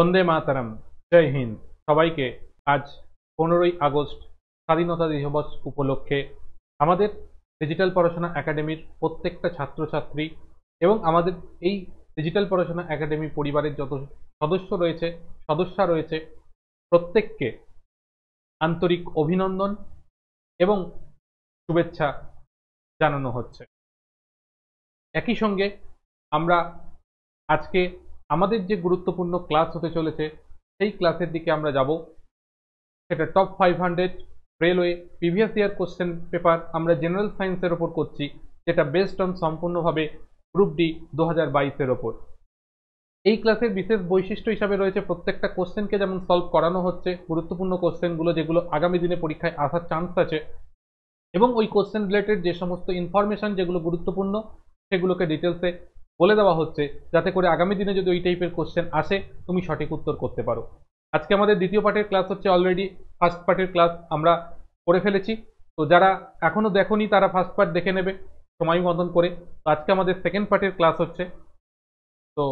বন্দে মাতারাম জয় হিন্দ সবাইকে আজ পনেরোই আগস্ট স্বাধীনতা দিবস উপলক্ষে আমাদের ডিজিটাল পড়াশোনা একাডেমির প্রত্যেকটা ছাত্রছাত্রী এবং আমাদের এই ডিজিটাল পড়াশোনা একাডেমি পরিবারের যত সদস্য রয়েছে সদস্যা রয়েছে প্রত্যেককে আন্তরিক অভিনন্দন এবং শুভেচ্ছা জানানো হচ্ছে একই সঙ্গে আমরা আজকে আমাদের যে গুরুত্বপূর্ণ ক্লাস হতে চলেছে সেই ক্লাসের দিকে আমরা যাব সেটা top five hundred railway previous year question paper আমরা জেনারেল সায়েন্সের ওপর করছি যেটা বেস্ট অন সম্পূর্ণভাবে গ্রুপ ডি দু হাজার বাইশের ওপর এই ক্লাসের বিশেষ বৈশিষ্ট্য হিসাবে রয়েছে প্রত্যেকটা কোশ্চেনকে যেমন সলভ করানো হচ্ছে গুরুত্বপূর্ণ কোশ্চেনগুলো যেগুলো আগামী দিনে পরীক্ষায় আসার চান্স আছে এবং ওই কোশ্চেন রিলেটেড যে সমস্ত ইনফরমেশান যেগুলো গুরুত্বপূর্ণ সেগুলোকে ডিটেলসে বলে দেওয়া হচ্ছে যাতে করে আগামী দিনে যদি ওই টাইপের কোশ্চেন আসে তুমি সঠিক উত্তর করতে পারো আজকে আমাদের দ্বিতীয় পার্টের ক্লাস হচ্ছে অলরেডি ফার্স্ট পার্টের ক্লাস আমরা করে ফেলেছি তো যারা এখনও দেখনি তারা ফার্স্ট পার্ট দেখে নেবে সময় মতন করে তো আজকে আমাদের সেকেন্ড পার্টের ক্লাস হচ্ছে তো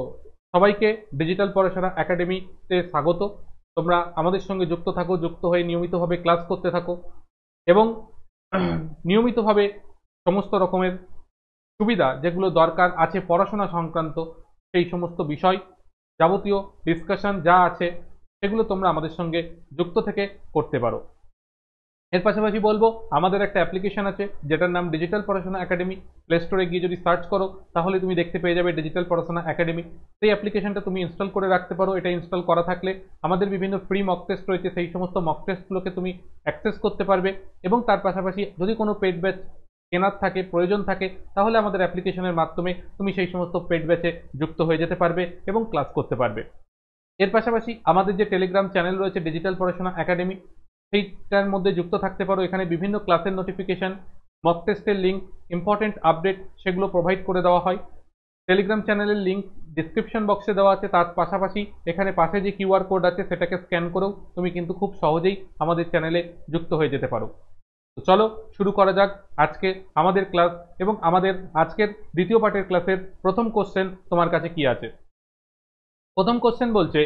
সবাইকে ডিজিটাল পড়াশোনা একাডেমিতে স্বাগত তোমরা আমাদের সঙ্গে যুক্ত থাকো যুক্ত হয়ে নিয়মিতভাবে ক্লাস করতে থাকো এবং নিয়মিতভাবে সমস্ত রকমের সুবিধা যেগুলো দরকার আছে পড়াশোনা সংক্রান্ত সেই সমস্ত বিষয় যাবতীয় ডিসকাশন যা আছে সেগুলো তোমরা আমাদের সঙ্গে যুক্ত থেকে করতে পারো এর পাশাপাশি বলবো আমাদের একটা অ্যাপ্লিকেশন আছে যেটার নাম ডিজিটাল পড়াশোনা একাডেমি প্লে স্টোরে গিয়ে যদি সার্চ করো তাহলে তুমি দেখতে পেয়ে যাবে ডিজিটাল পড়াশোনা একাডেমি সেই অ্যাপ্লিকেশনটা তুমি ইনস্টল করে রাখতে পারো এটা ইনস্টল করা থাকলে আমাদের বিভিন্ন ফ্রি মক টেস্ট রয়েছে সেই সমস্ত মক টেস্টগুলোকে তুমি অ্যাক্সেস করতে পারবে এবং তার পাশাপাশি যদি কোনো পেড ব্যাচ কেনার থাকে প্রয়োজন থাকে তাহলে আমাদের অ্যাপ্লিকেশনের মাধ্যমে তুমি সেই সমস্ত পেড ব্যাচে যুক্ত হয়ে যেতে পারবে এবং ক্লাস করতে পারবে এর পাশাপাশি আমাদের যে টেলিগ্রাম চ্যানেল রয়েছে ডিজিটাল পড়াশোনা একাডেমি সেইটার মধ্যে যুক্ত থাকতে পারো এখানে বিভিন্ন ক্লাসের নোটিফিকেশান মক টেস্টের লিঙ্ক ইম্পর্টেন্ট আপডেট সেগুলো প্রোভাইড করে দেওয়া হয় টেলিগ্রাম চ্যানেলের লিঙ্ক ডিসক্রিপশন বক্সে দেওয়া আছে তার পাশাপাশি এখানে পাশে যে কিউআর কোড আছে সেটাকে স্ক্যান করেও তুমি কিন্তু খুব সহজেই আমাদের চ্যানেলে যুক্ত হয়ে যেতে পারো তো চলো শুরু করা যাক আজকে আমাদের ক্লাস এবং আমাদের আজকের দ্বিতীয় পার্টের ক্লাসের প্রথম কোশ্চেন তোমার কাছে কি আছে প্রথম কোশ্চেন বলছে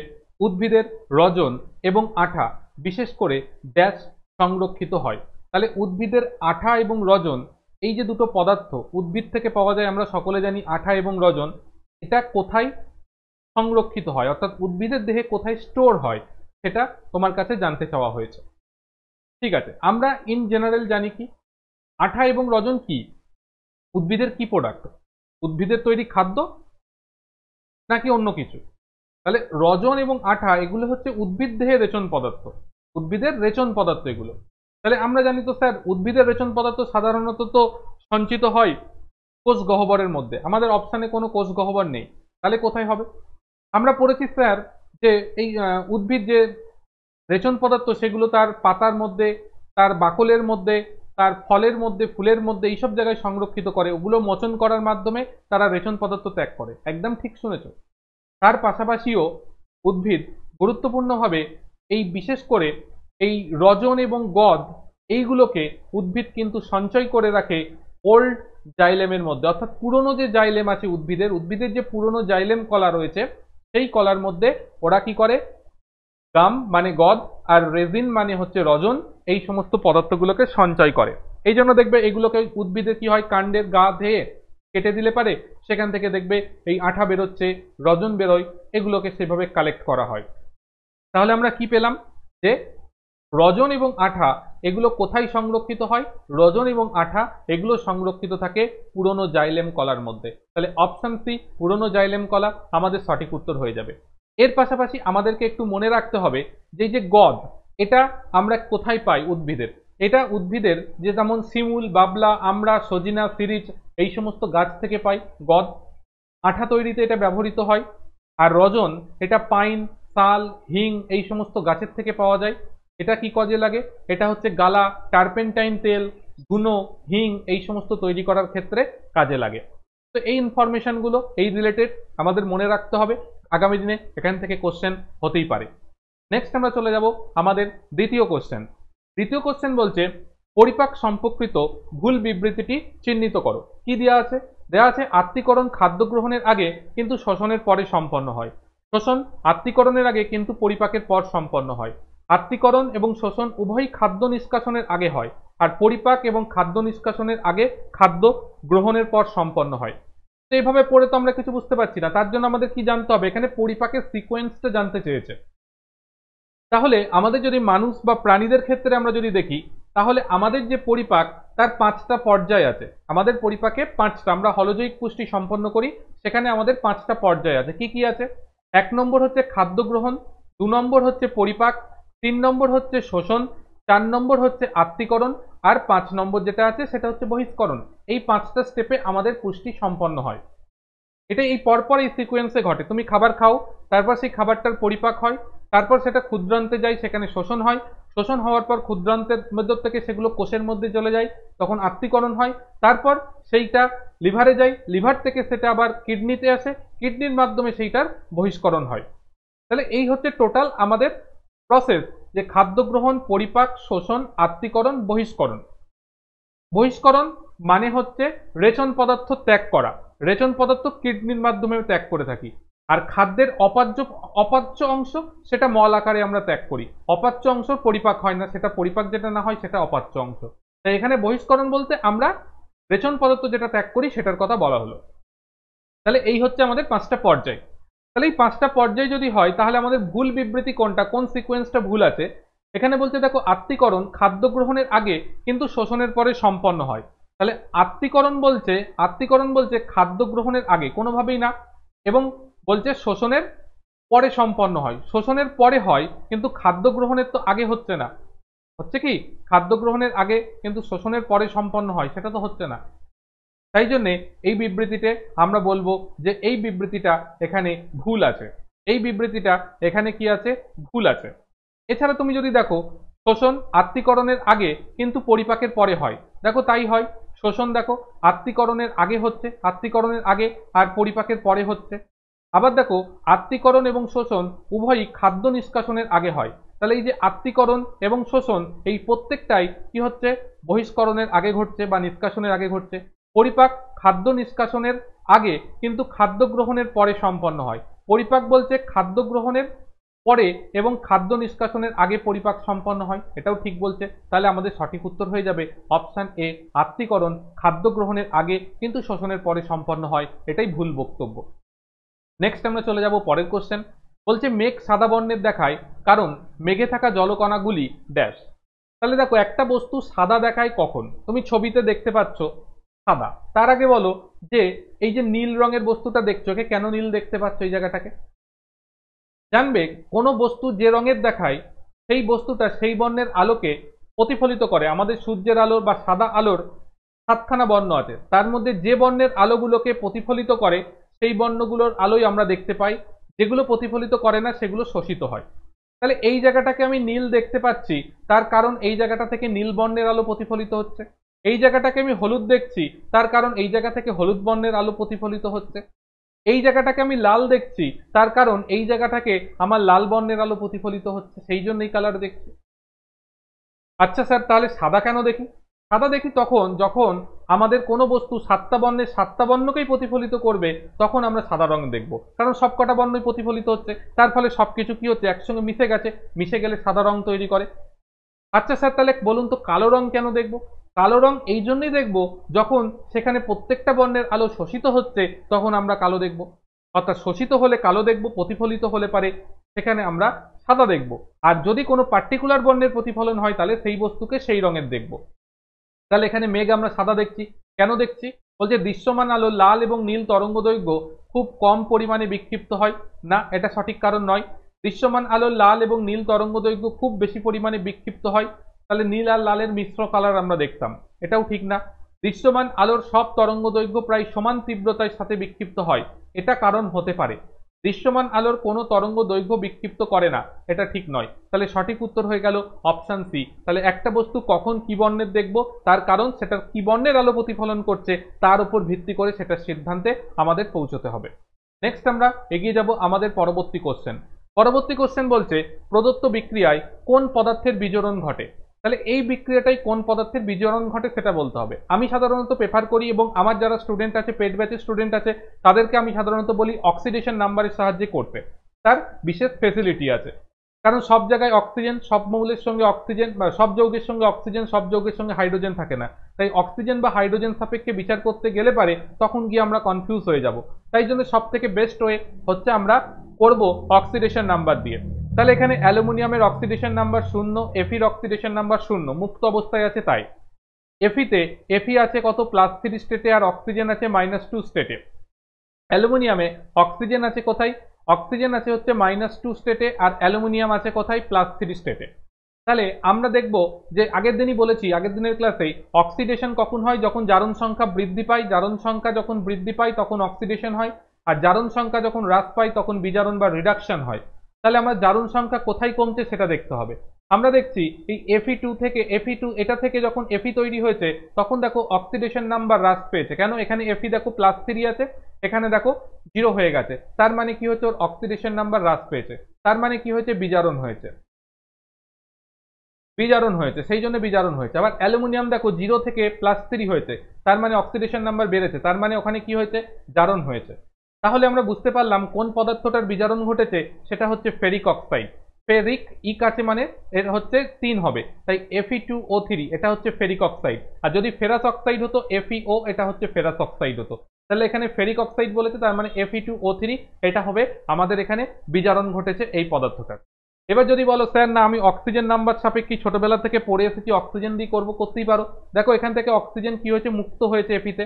উদ্ভিদের রজন এবং আঠা বিশেষ করে ড্যাশ সংরক্ষিত হয় তাহলে উদ্ভিদের আঠা এবং রজন এই যে দুটো পদার্থ উদ্ভিদ থেকে পাওয়া যায় আমরা সকলে জানি আঠা এবং রজন এটা কোথায় সংরক্ষিত হয় অর্থাৎ উদ্ভিদের দেহে কোথায় স্টোর হয় সেটা তোমার কাছে জানতে চাওয়া হয়েছে ঠিক আছে আমরা ইন জেনারেল জানি কি আঠা এবং রজন কি উদ্ভিদের কি প্রোডাক্ট উদ্ভিদের তৈরি খাদ্য নাকি অন্য কিছু তাহলে রজন এবং আঠা এগুলো হচ্ছে উদ্ভিদ দেহে রেচন পদার্থ উদ্ভিদের রেচন পদার্থ এগুলো তাহলে আমরা জানি তো স্যার উদ্ভিদের রেচন পদার্থ সাধারণত তো সঞ্চিত হয় কোষ গহবরের মধ্যে আমাদের অপশানে কোনো কোষ গহবর নেই তাহলে কোথায় হবে আমরা পড়েছি স্যার যে এই উদ্ভিদ যে রেচন পদার্থ সেগুলো তার পাতার মধ্যে তার বাকলের মধ্যে তার ফলের মধ্যে ফুলের মধ্যে এইসব জায়গায় সংরক্ষিত করে ওগুলো মোচন করার মাধ্যমে তারা রেচন পদার্থ ত্যাগ করে একদম ঠিক শুনেছ তার পাশাপাশিও উদ্ভিদ গুরুত্বপূর্ণভাবে এই বিশেষ করে এই রজন এবং গদ এইগুলোকে উদ্ভিদ কিন্তু সঞ্চয় করে রাখে ওল্ড জাইলেমের মধ্যে অর্থাৎ পুরনো যে জাইলেম আছে উদ্ভিদের উদ্ভিদের যে পুরনো জাইলেম কলা রয়েছে সেই কলার মধ্যে ওরা কি করে গাম মানে গদ আর রেজিন মানে হচ্ছে রজন এই সমস্ত পদার্থগুলোকে সঞ্চয় করে এই জন্য দেখবে এগুলোকে উদ্ভিদে কি হয় কাণ্ডের গা ধেয়ে কেটে দিলে পারে সেখান থেকে দেখবে এই আঠা বেরোচ্ছে রজন বেরোয় এগুলোকে সেভাবে কালেক্ট করা হয় তাহলে আমরা কি পেলাম যে রজন এবং আঠা এগুলো কোথায় সংরক্ষিত হয় রজন এবং আঠা এগুলো সংরক্ষিত থাকে পুরনো জাইলেম কলার মধ্যে তাহলে অপশান সি পুরনো জাইলেম কলা আমাদের সঠিক উত্তর হয়ে যাবে এর পাশাপাশি আমাদেরকে একটু মনে রাখতে হবে যে যে গদ এটা আমরা কোথায় পাই উদ্ভিদের এটা উদ্ভিদের যে যেমন শিমুল বাবলা আমরা সজিনা সিরিজ এই সমস্ত গাছ থেকে পাই গদ আঠা তৈরিতে এটা ব্যবহৃত হয় আর রজন এটা পাইন শাল হিং এই সমস্ত গাছের থেকে পাওয়া যায় এটা কি কাজে লাগে এটা হচ্ছে গালা টার্পেন্টাইন তেল গুনো হিং এই সমস্ত তৈরি করার ক্ষেত্রে কাজে লাগে তো এই ইনফরমেশনগুলো এই রিলেটেড আমাদের মনে রাখতে হবে আগামী দিনে এখান থেকে কোশ্চেন হতেই পারে নেক্সট আমরা চলে যাব আমাদের দ্বিতীয় কোশ্চেন দ্বিতীয় কোশ্চেন বলছে পরিপাক সম্পর্কিত ভুল বিবৃতিটি চিহ্নিত করো কি দেওয়া আছে দেওয়া আছে আত্মীকরণ খাদ্য গ্রহণের আগে কিন্তু শোষণের পরে সম্পন্ন হয় শোষণ আত্মীকরণের আগে কিন্তু পরিপাকের পর সম্পন্ন হয় আত্মীকরণ এবং শোষণ উভয়ই খাদ্য নিষ্কাশনের আগে হয় আর পরিপাক এবং খাদ্য নিষ্কাশনের আগে খাদ্য গ্রহণের পর সম্পন্ন হয় তো এইভাবে পড়ে তো আমরা কিছু বুঝতে পারছি না তার জন্য আমাদের কি জানতে হবে এখানে পরিপাকের সিকোয়েন্সটা জানতে চেয়েছে তাহলে আমাদের যদি মানুষ বা প্রাণীদের ক্ষেত্রে আমরা যদি দেখি তাহলে আমাদের যে পরিপাক তার পাঁচটা পর্যায় আছে আমাদের পরিপাকে পাঁচটা আমরা হলজৈক পুষ্টি সম্পন্ন করি সেখানে আমাদের পাঁচটা পর্যায় আছে কি কি আছে এক নম্বর হচ্ছে খাদ্য গ্রহণ দু নম্বর হচ্ছে পরিপাক তিন নম্বর হচ্ছে শোষণ চার নম্বর হচ্ছে আত্মীকরণ আর পাঁচ নম্বর যেটা আছে সেটা হচ্ছে বহিষ্করণ এই পাঁচটা স্টেপে আমাদের পুষ্টি সম্পন্ন হয় এটা এই পরপর এই সিকোয়েন্সে ঘটে তুমি খাবার খাও তারপর সেই খাবারটার পরিপাক হয় তারপর সেটা ক্ষুদ্রান্তে যায় সেখানে শোষণ হয় শোষণ হওয়ার পর ক্ষুদ্রান্তের মধ্যে থেকে সেগুলো কোষের মধ্যে চলে যায় তখন আত্মীকরণ হয় তারপর সেইটা লিভারে যায় লিভার থেকে সেটা আবার কিডনিতে আসে কিডনির মাধ্যমে সেইটার বহিষ্করণ হয় তাহলে এই হচ্ছে টোটাল আমাদের প্রসেস যে খাদ্য গ্রহণ পরিপাক শোষণ আত্মীকরণ বহিষ্করণ বহিষ্করণ মানে হচ্ছে রেচন পদার্থ ত্যাগ করা রেচন পদার্থ কিডনির মাধ্যমে ত্যাগ করে থাকি আর খাদ্যের অপাচ্য অপাচ্য অংশ সেটা মল আকারে আমরা ত্যাগ করি অপাচ্য অংশ পরিপাক হয় না সেটা পরিপাক যেটা না হয় সেটা অপাচ্য অংশ তাই এখানে বহিষ্করণ বলতে আমরা রেচন পদার্থ যেটা ত্যাগ করি সেটার কথা বলা হলো তাহলে এই হচ্ছে আমাদের পাঁচটা পর্যায় তাহলে এই পাঁচটা পর্যায়ে যদি হয় তাহলে আমাদের ভুল বিবৃতি কোনটা কোন সিকোয়েন্সটা ভুল আছে এখানে বলছে দেখো আত্মীকরণ খাদ্য গ্রহণের আগে কিন্তু শোষণের পরে সম্পন্ন হয় তাহলে আত্মীকরণ বলছে আত্মীকরণ বলছে খাদ্য গ্রহণের আগে কোনোভাবেই না এবং বলছে শোষণের পরে সম্পন্ন হয় শোষণের পরে হয় কিন্তু খাদ্য গ্রহণের তো আগে হচ্ছে না হচ্ছে কি খাদ্য গ্রহণের আগে কিন্তু শোষণের পরে সম্পন্ন হয় সেটা তো হচ্ছে না তাই জন্যে এই বিবৃতিতে আমরা বলবো যে এই বিবৃতিটা এখানে ভুল আছে এই বিবৃতিটা এখানে কি আছে ভুল আছে এছাড়া তুমি যদি দেখো শোষণ আত্মীকরণের আগে কিন্তু পরিপাকের পরে হয় দেখো তাই হয় শোষণ দেখো আত্মীকরণের আগে হচ্ছে আত্মীকরণের আগে আর পরিপাকের পরে হচ্ছে আবার দেখো আত্মীকরণ এবং শোষণ উভয়ই খাদ্য নিষ্কাশনের আগে হয় তাহলে এই যে আত্মীকরণ এবং শোষণ এই প্রত্যেকটাই কি হচ্ছে বহিষ্করণের আগে ঘটছে বা নিষ্কাশনের আগে ঘটছে পরিপাক খাদ্য নিষ্কাশনের আগে কিন্তু খাদ্য গ্রহণের পরে সম্পন্ন হয় পরিপাক বলছে খাদ্য গ্রহণের পরে এবং খাদ্য নিষ্কাশনের আগে পরিপাক সম্পন্ন হয় এটাও ঠিক বলছে তাহলে আমাদের সঠিক উত্তর হয়ে যাবে অপশান এ আত্মীকরণ খাদ্য গ্রহণের আগে কিন্তু শোষণের পরে সম্পন্ন হয় এটাই ভুল বক্তব্য নেক্সট আমরা চলে যাব পরের কোশ্চেন বলছে মেঘ সাদা বর্ণের দেখায় কারণ মেঘে থাকা জলকণাগুলি ড্যাশ তাহলে দেখো একটা বস্তু সাদা দেখায় কখন তুমি ছবিতে দেখতে পাচ্ছ সাদা তার আগে বলো যে এই যে নীল রঙের বস্তুটা দেখছো ওকে কেন নীল দেখতে পাচ্ছ এই জায়গাটাকে জানবে কোনো বস্তু যে রঙের দেখায় সেই বস্তুটা সেই বর্ণের আলোকে প্রতিফলিত করে আমাদের সূর্যের আলোর বা সাদা আলোর সাতখানা বর্ণ আছে তার মধ্যে যে বর্ণের আলোগুলোকে প্রতিফলিত করে সেই বর্ণগুলোর আলোই আমরা দেখতে পাই যেগুলো প্রতিফলিত করে না সেগুলো শোষিত হয় তাহলে এই জায়গাটাকে আমি নীল দেখতে পাচ্ছি তার কারণ এই জায়গাটা থেকে নীল বর্ণের আলো প্রতিফলিত হচ্ছে এই জায়গাটাকে আমি হলুদ দেখছি তার কারণ এই জায়গা থেকে হলুদ বর্ণের আলো প্রতিফলিত হচ্ছে এই জায়গাটাকে আমি লাল দেখছি তার কারণ এই জায়গাটাকে আমার লাল বর্ণের আলো প্রতিফলিত হচ্ছে সেই জন্যই কালার দেখছি আচ্ছা স্যার তাহলে সাদা কেন দেখি সাদা দেখি তখন যখন আমাদের কোনো বস্তু সাতটা বর্ণের সাতটা বর্ণকেই প্রতিফলিত করবে তখন আমরা সাদা রং দেখব কারণ সব কটা বর্ণই প্রতিফলিত হচ্ছে তার ফলে সব কিছু কী হচ্ছে একসঙ্গে মিশে গেছে মিশে গেলে সাদা রং তৈরি করে আচ্ছা স্যার তাহলে বলুন তো কালো রং কেন দেখবো কালো রং এই জন্যই দেখব যখন সেখানে প্রত্যেকটা বর্ণের আলো শোষিত হচ্ছে তখন আমরা কালো দেখব অর্থাৎ শোষিত হলে কালো দেখব প্রতিফলিত হলে পারে সেখানে আমরা সাদা দেখব আর যদি কোনো পার্টিকুলার বর্ণের প্রতিফলন হয় তাহলে সেই বস্তুকে সেই রঙের দেখব তাহলে এখানে মেঘ আমরা সাদা দেখছি কেন দেখছি বলছে দৃশ্যমান আলো লাল এবং নীল তরঙ্গ দৈর্ঘ্য খুব কম পরিমাণে বিক্ষিপ্ত হয় না এটা সঠিক কারণ নয় দৃশ্যমান আলো লাল এবং নীল তরঙ্গ দৈর্ঘ্য খুব বেশি পরিমাণে বিক্ষিপ্ত হয় তাহলে নীল আর লালের মিশ্র কালার আমরা দেখতাম এটাও ঠিক না দৃশ্যমান আলোর সব তরঙ্গ দৈর্ঘ্য প্রায় সমান তীব্রতার সাথে বিক্ষিপ্ত হয় এটা কারণ হতে পারে দৃশ্যমান আলোর কোনো তরঙ্গ দৈর্ঘ্য বিক্ষিপ্ত করে না এটা ঠিক নয় তাহলে সঠিক উত্তর হয়ে গেল অপশান সি তাহলে একটা বস্তু কখন কি বর্ণের দেখব তার কারণ সেটা কি বর্ণের আলো প্রতিফলন করছে তার উপর ভিত্তি করে সেটার সিদ্ধান্তে আমাদের পৌঁছতে হবে নেক্সট আমরা এগিয়ে যাব আমাদের পরবর্তী কোশ্চেন পরবর্তী কোশ্চেন বলছে প্রদত্ত বিক্রিয়ায় কোন পদার্থের বিজরণ ঘটে তাহলে এই বিক্রিয়াটাই কোন পদার্থের বিজরণ ঘটে সেটা বলতে হবে আমি সাধারণত প্রেফার করি এবং আমার যারা স্টুডেন্ট আছে পেট ব্যাচের স্টুডেন্ট আছে তাদেরকে আমি সাধারণত বলি অক্সিডেশন নাম্বারের সাহায্যে করতে তার বিশেষ ফেসিলিটি আছে কারণ সব জায়গায় অক্সিজেন সব মৌলের সঙ্গে অক্সিজেন বা সব যৌগের সঙ্গে অক্সিজেন সব যৌগের সঙ্গে হাইড্রোজেন থাকে না তাই অক্সিজেন বা হাইড্রোজেন সাপেক্ষে বিচার করতে গেলে পারে তখন গিয়ে আমরা কনফিউজ হয়ে যাব তাই জন্য সব থেকে বেস্ট ওয়ে হচ্ছে আমরা করব অক্সিডেশন নাম্বার দিয়ে তাহলে এখানে অ্যালুমিনিয়ামের অক্সিডেশন নাম্বার শূন্য এফির অক্সিডেশন নাম্বার শূন্য মুক্ত অবস্থায় আছে তাই এফিতে এফি আছে কত প্লাস থ্রি স্টেটে আর অক্সিজেন আছে মাইনাস টু স্টেটে অ্যালুমিনিয়ামে অক্সিজেন আছে কোথায় অক্সিজেন আছে হচ্ছে মাইনাস টু স্টেটে আর অ্যালুমিনিয়াম আছে কোথায় প্লাস থ্রি স্টেটে তাহলে আমরা দেখব যে আগের দিনই বলেছি আগের দিনের ক্লাসেই অক্সিডেশন কখন হয় যখন জারণ সংখ্যা বৃদ্ধি পায় জারণ সংখ্যা যখন বৃদ্ধি পায় তখন অক্সিডেশন হয় আর জারণ সংখ্যা যখন হ্রাস পায় তখন বিজারণ বা রিডাকশন হয় তাহলে আমরা জারুন সংখ্যা কোথায় কমছে সেটা দেখতে হবে আমরা দেখছি এই এফি টু থেকে এফি টু এটা থেকে যখন এফি তৈরি হয়েছে তখন দেখো অক্সিডেশন নাম্বার হ্রাস পেয়েছে কেন এখানে এফি দেখো প্লাস থ্রি আছে এখানে দেখো জিরো হয়ে গেছে তার মানে কি হচ্ছে ওর অক্সিডেশন নাম্বার হ্রাস পেয়েছে তার মানে কি হয়েছে বিজারণ হয়েছে বিজারণ হয়েছে সেই জন্য বিজারণ হয়েছে আবার অ্যালুমিনিয়াম দেখো জিরো থেকে প্লাস থ্রি হয়েছে তার মানে অক্সিডেশন নাম্বার বেড়েছে তার মানে ওখানে কি হয়েছে জারণ হয়েছে তাহলে আমরা বুঝতে পারলাম কোন পদার্থটার বিজারণ ঘটেছে সেটা হচ্ছে ফেরিক অক্সাইড ফেরিক ইক আছে মানে এটা হচ্ছে তিন হবে তাই এফি টু ও থ্রি এটা হচ্ছে ফেরিক অক্সাইড আর যদি ফেরাস অক্সাইড হতো এফি ও এটা হচ্ছে ফেরাস অক্সাইড হতো তাহলে এখানে ফেরিক অক্সাইড বলেছে তার মানে এফি টু ও থ্রি এটা হবে আমাদের এখানে বিজারণ ঘটেছে এই পদার্থটার এবার যদি বলো স্যার না আমি অক্সিজেন নাম্বার সাপেক্ষে ছোটবেলা থেকে পড়ে এসেছি অক্সিজেন দিয়ে করবো করতেই পারো দেখো এখান থেকে অক্সিজেন কি হয়েছে মুক্ত হয়েছে এফিতে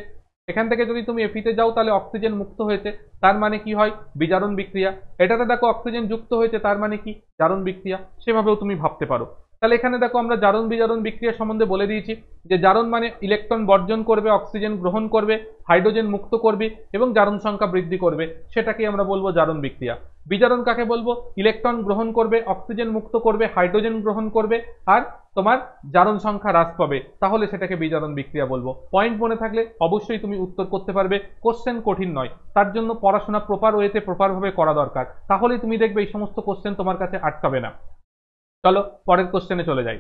এখান থেকে যদি তুমি এফিতে যাও তাহলে অক্সিজেন মুক্ত হয়েছে তার মানে কি হয় বিজারণ বিক্রিয়া এটাতে দেখো অক্সিজেন যুক্ত হয়েছে তার মানে কি জারণ বিক্রিয়া সেভাবেও তুমি ভাবতে পারো তাহলে এখানে দেখো আমরা জারণ বিজারণ বিক্রিয়া সম্বন্ধে বলে দিয়েছি যে জারণ মানে ইলেকট্রন বর্জন করবে অক্সিজেন গ্রহণ করবে হাইড্রোজেন মুক্ত করবে এবং জারণ সংখ্যা বৃদ্ধি করবে সেটাকে আমরা বলবো জারণ বিক্রিয়া বিজারণ কাকে বলবো ইলেকট্রন গ্রহণ করবে অক্সিজেন মুক্ত করবে হাইড্রোজেন গ্রহণ করবে আর তোমার জারণ সংখ্যা হ্রাস পাবে তাহলে সেটাকে বিজারণ বিক্রিয়া বলবো পয়েন্ট মনে থাকলে অবশ্যই তুমি উত্তর করতে পারবে কোশ্চেন কঠিন নয় তার জন্য পড়াশোনা প্রপার ওয়েতে প্রপারভাবে করা দরকার তাহলে তুমি দেখবে এই সমস্ত কোশ্চেন তোমার কাছে আটকাবে না চলো পরের কোশ্চেনে চলে যাই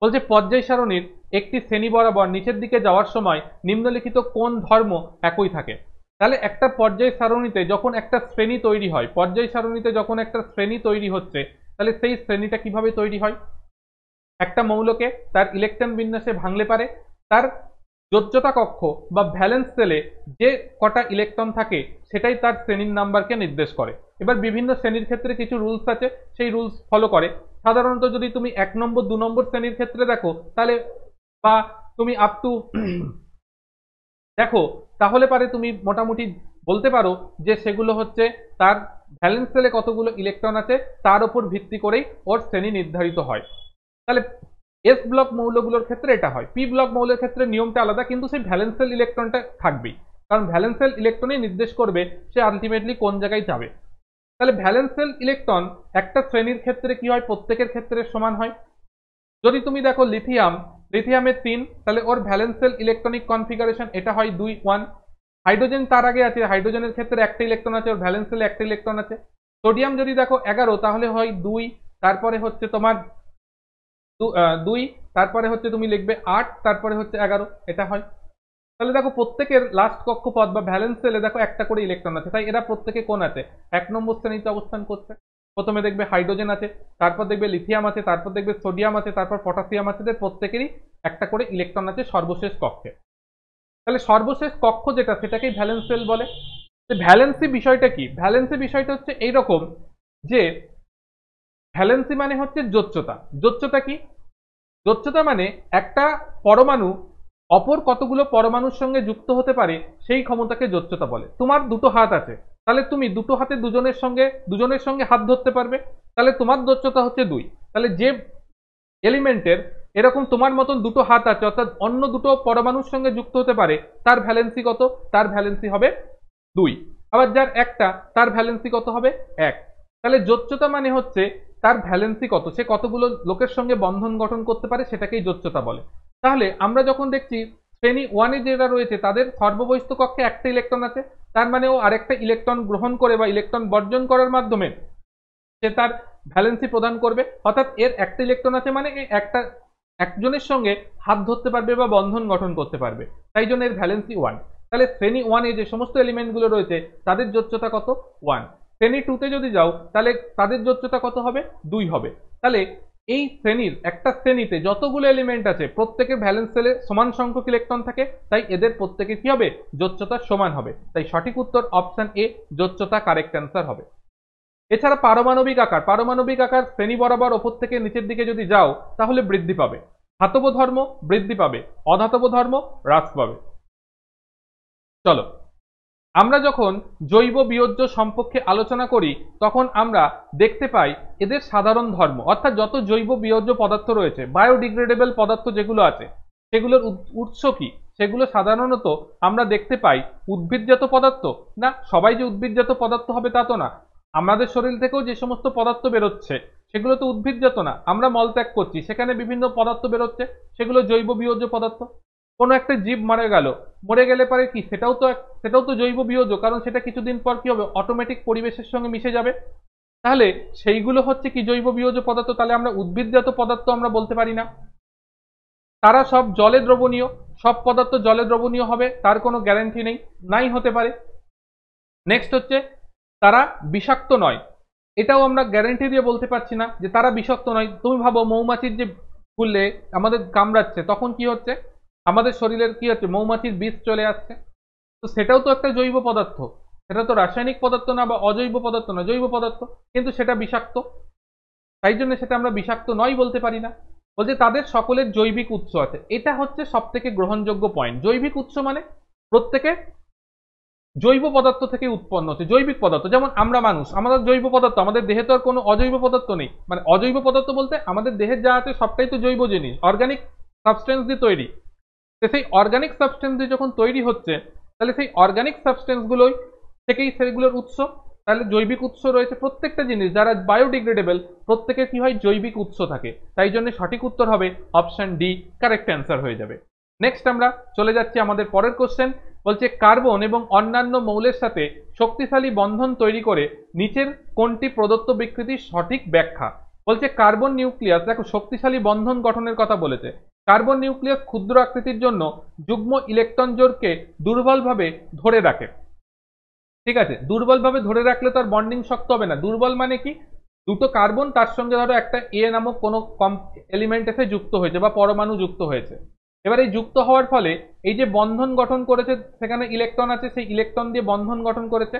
বলছে পর্যায় সারণীর একটি শ্রেণী বরাবর নিচের দিকে যাওয়ার সময় নিম্নলিখিত কোন ধর্ম একই থাকে তাহলে একটা পর্যায় সারণীতে যখন একটা শ্রেণী তৈরি হয় পর্যায় সারণীতে যখন একটা শ্রেণী তৈরি হচ্ছে তাহলে সেই শ্রেণীটা কিভাবে তৈরি হয় একটা মৌলকে তার ইলেকট্রন বিন্যাসে ভাঙলে পারে তার যোজ্যতা কক্ষ বা ভ্যালেন্স সেলে যে কটা ইলেকট্রন থাকে সেটাই তার শ্রেণীর নাম্বারকে নির্দেশ করে এবার বিভিন্ন শ্রেণীর ক্ষেত্রে কিছু রুলস আছে সেই রুলস ফলো করে সাধারণত যদি তুমি এক নম্বর দু নম্বর শ্রেণীর ক্ষেত্রে দেখো তাহলে বা তুমি আপ টু দেখো তাহলে পারে তুমি মোটামুটি বলতে পারো যে সেগুলো হচ্ছে তার ভ্যালেন্স সেলে কতগুলো ইলেকট্রন আছে তার উপর ভিত্তি করেই ওর শ্রেণী নির্ধারিত হয় তাহলে এস ব্লক মৌলগুলোর ক্ষেত্রে এটা হয় পি ব্লক মৌলের ক্ষেত্রে নিয়মটা আলাদা কিন্তু সেই ভ্যালেন্সেল ইলেকট্রনটা থাকবেই কারণ ভ্যালেন্সেল ইলেকট্রনই নির্দেশ করবে সে আলটিমেটলি কোন জায়গায় যাবে তাহলে ভ্যালেন্সেল ইলেকট্রন একটা শ্রেণীর ক্ষেত্রে কি হয় প্রত্যেকের ক্ষেত্রে সমান হয় যদি তুমি দেখো লিথিয়াম লিথিয়ামের তিন তাহলে ওর ভ্যালেন্সেল ইলেকট্রনিক কনফিগারেশন এটা হয় দুই ওয়ান হাইড্রোজেন তার আগে আছে হাইড্রোজেনের ক্ষেত্রে একটা ইলেকট্রন আছে ওর ভ্যালেন্সেল একটা ইলেকট্রন আছে সোডিয়াম যদি দেখো এগারো তাহলে হয় দুই তারপরে হচ্ছে তোমার দুই তারপরে হচ্ছে তুমি লিখবে আট তারপরে হচ্ছে এগারো এটা হয় তাহলে দেখো প্রত্যেকের লাস্ট কক্ষপথ বা ভ্যালেন্স সেলে দেখো একটা করে ইলেকট্রন আছে তাই এরা প্রত্যেকে কোন আছে এক নম্বর শ্রেণীতে অবস্থান করছে প্রথমে দেখবে হাইড্রোজেন আছে তারপর দেখবে লিথিয়াম আছে তারপর দেখবে সোডিয়াম আছে তারপর পটাশিয়াম আছে প্রত্যেকেরই একটা করে ইলেকট্রন আছে সর্বশেষ কক্ষে তাহলে সর্বশেষ কক্ষ যেটা সেটাকেই ভ্যালেন্স সেল বলে ভ্যালেন্সি বিষয়টা কি ভ্যালেন্সি বিষয়টা হচ্ছে এইরকম যে ভ্যালেন্সি মানে হচ্ছে জোচ্চতা জোচ্চতা কি যোচ্যতা মানে একটা পরমাণু অপর কতগুলো পরমাণুর সঙ্গে যুক্ত হতে পারে সেই ক্ষমতাকে যোচ্চতা বলে তোমার দুটো হাত আছে তাহলে তুমি দুটো হাতে দুজনের সঙ্গে দুজনের সঙ্গে হাত ধরতে পারবে তাহলে তোমার যোচ্চতা হচ্ছে দুই তাহলে যে এলিমেন্টের এরকম তোমার মতন দুটো হাত আছে অর্থাৎ অন্য দুটো পরমাণুর সঙ্গে যুক্ত হতে পারে তার ভ্যালেন্সি কত তার ভ্যালেন্সি হবে দুই আবার যার একটা তার ভ্যালেন্সি কত হবে এক তাহলে যোচ্চতা মানে হচ্ছে তার ভ্যালেন্সি কত সে কতগুলো লোকের সঙ্গে বন্ধন গঠন করতে পারে সেটাকেই যোচ্চতা বলে তাহলে আমরা যখন দেখছি শ্রেণী ওয়ানে যেটা রয়েছে তাদের সর্ববহিষ্ঠ কক্ষে একটা ইলেকট্রন আছে তার মানে ও আরেকটা ইলেকট্রন গ্রহণ করে বা ইলেকট্রন বর্জন করার মাধ্যমে সে তার ভ্যালেন্সি প্রদান করবে অর্থাৎ এর একটা ইলেকট্রন আছে মানে একটা একজনের সঙ্গে হাত ধরতে পারবে বা বন্ধন গঠন করতে পারবে তাই জন্য এর ভ্যালেন্সি ওয়ান তাহলে শ্রেণী ওয়ানে যে সমস্ত এলিমেন্টগুলো রয়েছে তাদের যোচ্চতা কত ওয়ান শ্রেণী টুতে যদি যাও তাহলে তাদের যোচ্চতা কত হবে দুই হবে তাহলে এই শ্রেণীর একটা শ্রেণীতে যতগুলো এলিমেন্ট আছে প্রত্যেকের ভ্যালেন্স সেলে সমান সংখ্যক ইলেকট্রন থাকে তাই এদের প্রত্যেকে কি হবে যোচ্চতা সমান হবে তাই সঠিক উত্তর অপশন এ যোচ্চতা কারেক্ট অ্যান্সার হবে এছাড়া পারমাণবিক আকার পারমাণবিক আকার শ্রেণী বরাবর ওপর থেকে নিচের দিকে যদি যাও তাহলে বৃদ্ধি পাবে ধাতব ধর্ম বৃদ্ধি পাবে অধাতব ধর্ম হ্রাস পাবে চলো আমরা যখন জৈব বিয়জ্য সম্পর্কে আলোচনা করি তখন আমরা দেখতে পাই এদের সাধারণ ধর্ম অর্থাৎ যত জৈব বিয়জ্য পদার্থ রয়েছে বায়োডিগ্রেডেবল পদার্থ যেগুলো আছে সেগুলোর উৎস কি সেগুলো সাধারণত আমরা দেখতে পাই উদ্ভিদজাত পদার্থ না সবাই যে উদ্ভিদজাত পদার্থ হবে তা তো না আমাদের শরীর থেকেও যে সমস্ত পদার্থ বেরোচ্ছে সেগুলো তো উদ্ভিদজাত না আমরা মলত্যাগ করছি সেখানে বিভিন্ন পদার্থ বেরোচ্ছে সেগুলো জৈব বিয়জ্য পদার্থ কোনো একটা জীব মারা গেল মরে গেলে পারে কি সেটাও তো সেটাও তো জৈব বিয়োজ কারণ সেটা কিছুদিন পর কি হবে অটোমেটিক পরিবেশের সঙ্গে মিশে যাবে তাহলে সেইগুলো হচ্ছে কি জৈব বিয়োজ পদার্থ তাহলে আমরা উদ্ভিদজাত পদার্থ আমরা বলতে পারি না তারা সব জলে দ্রবণীয় সব পদার্থ জলে দ্রবণীয় হবে তার কোনো গ্যারান্টি নেই নাই হতে পারে নেক্সট হচ্ছে তারা বিষাক্ত নয় এটাও আমরা গ্যারেন্টি দিয়ে বলতে পারছি না যে তারা বিষাক্ত নয় তুমি ভাবো মৌমাছির যে ফুললে আমাদের কামড়াচ্ছে তখন কি হচ্ছে আমাদের শরীরের কি হচ্ছে মৌমাছির বীজ চলে আসছে তো সেটাও তো একটা জৈব পদার্থ সেটা তো রাসায়নিক পদার্থ না বা অজৈব পদার্থ না জৈব পদার্থ কিন্তু সেটা বিষাক্ত তাই জন্য সেটা আমরা বিষাক্ত নয় বলতে পারি না বলছে তাদের সকলের জৈবিক উৎস আছে এটা হচ্ছে সব থেকে গ্রহণযোগ্য পয়েন্ট জৈবিক উৎস মানে প্রত্যেকে জৈব পদার্থ থেকে উৎপন্ন হচ্ছে জৈবিক পদার্থ যেমন আমরা মানুষ আমাদের জৈব পদার্থ আমাদের দেহে তো আর কোনো অজৈব পদার্থ নেই মানে অজৈব পদার্থ বলতে আমাদের দেহের যা আছে সবটাই তো জৈব জিনিস অর্গানিক সাবস্টেন্স দিয়ে তৈরি তো সেই অর্গানিক সাবস্টেন্স দিয়ে যখন তৈরি হচ্ছে তাহলে সেই অর্গানিক সাবস্টেন্সগুলোই থেকেই সেগুলোর উৎস তাহলে জৈবিক উৎস রয়েছে প্রত্যেকটা জিনিস যারা বায়োডিগ্রেডেবল প্রত্যেকে কি হয় জৈবিক উৎস থাকে তাই জন্য সঠিক উত্তর হবে অপশান ডি কারেক্ট অ্যান্সার হয়ে যাবে নেক্সট আমরা চলে যাচ্ছি আমাদের পরের কোশ্চেন বলছে কার্বন এবং অন্যান্য মৌলের সাথে শক্তিশালী বন্ধন তৈরি করে নিচের কোনটি প্রদত্ত বিকৃতির সঠিক ব্যাখ্যা বলছে কার্বন নিউক্লিয়াস দেখো শক্তিশালী বন্ধন গঠনের কথা বলেছে কার্বন নিউক্লিয়াস ক্ষুদ্র আকৃতির জন্য যুগ্ম ইলেকট্রন জোরকে দুর্বলভাবে ধরে রাখে ঠিক আছে দুর্বলভাবে ধরে রাখলে তার বন্ডিং শক্ত হবে না দুর্বল মানে কি দুটো কার্বন তার সঙ্গে ধরো একটা এ নামক কোনো কম এলিমেন্ট এসে যুক্ত হয়েছে বা পরমাণু যুক্ত হয়েছে এবার এই যুক্ত হওয়ার ফলে এই যে বন্ধন গঠন করেছে সেখানে ইলেকট্রন আছে সেই ইলেকট্রন দিয়ে বন্ধন গঠন করেছে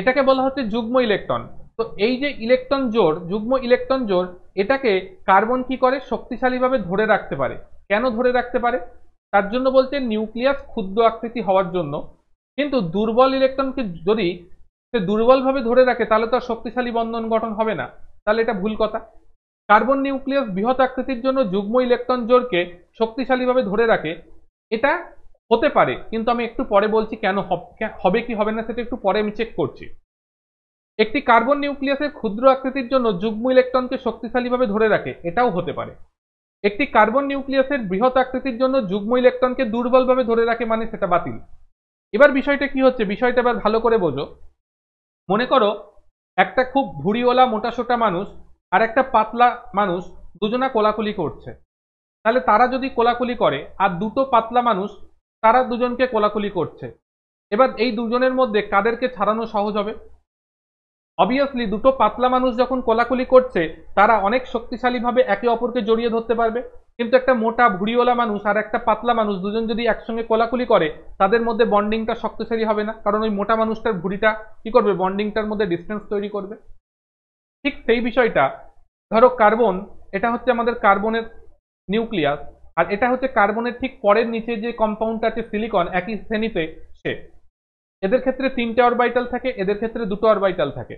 এটাকে বলা হচ্ছে যুগ্ম ইলেকট্রন তো এই যে ইলেকট্রন জোর যুগ্ম ইলেকট্রন জোর এটাকে কার্বন কি করে শক্তিশালীভাবে ধরে রাখতে পারে কেন ধরে রাখতে পারে তার জন্য বলছে নিউক্লিয়াস ক্ষুদ্র আকৃতি হওয়ার জন্য কিন্তু দুর্বল ইলেকট্রনকে যদি সে দুর্বলভাবে ধরে রাখে তাহলে তো আর শক্তিশালী বন্ধন গঠন হবে না তাহলে এটা ভুল কথা কার্বন নিউক্লিয়াস বৃহৎ আকৃতির জন্য যুগ্ম ইলেকট্রন জোরকে শক্তিশালীভাবে ধরে রাখে এটা হতে পারে কিন্তু আমি একটু পরে বলছি কেন হবে কি হবে না সেটা একটু পরে আমি চেক করছি একটি কার্বন নিউক্লিয়াসের ক্ষুদ্র আকৃতির জন্য যুগ্ম ইলেকট্রনকে শক্তিশালীভাবে ধরে রাখে এটাও হতে পারে একটি কার্বন নিউক্লিয়াসের বৃহৎ আকৃতির জন্য যুগ্ম ইলেকট্রনকে দুর্বলভাবে ধরে রাখে মানে সেটা বাতিল এবার বিষয়টা কি হচ্ছে বিষয়টা এবার ভালো করে বোঝো মনে করো একটা খুব ভুড়িওয়ালা মোটাসোটা মানুষ আর একটা পাতলা মানুষ দুজনা কোলাকুলি করছে তাহলে তারা যদি কোলাকুলি করে আর দুটো পাতলা মানুষ তারা দুজনকে কোলাকুলি করছে এবার এই দুজনের মধ্যে কাদেরকে ছাড়ানো সহজ হবে অবভিয়াসলি দুটো পাতলা মানুষ যখন কোলাকুলি করছে তারা অনেক শক্তিশালীভাবে একে অপরকে জড়িয়ে ধরতে পারবে কিন্তু একটা মোটা ভুড়িওয়ালা মানুষ আর একটা পাতলা মানুষ দুজন যদি একসঙ্গে কোলাকুলি করে তাদের মধ্যে বন্ডিংটা শক্তিশালী হবে না কারণ ওই মোটা মানুষটার ভুড়িটা কি করবে বন্ডিংটার মধ্যে ডিস্টেন্স তৈরি করবে ঠিক সেই বিষয়টা ধরো কার্বন এটা হচ্ছে আমাদের কার্বনের নিউক্লিয়াস আর এটা হচ্ছে কার্বনের ঠিক পরের নিচে যে কম্পাউন্ডটা আছে সিলিকন একই শ্রেণীতে সে এদের ক্ষেত্রে তিনটে অরবাইটাল থাকে এদের ক্ষেত্রে দুটো অরবাইটাল থাকে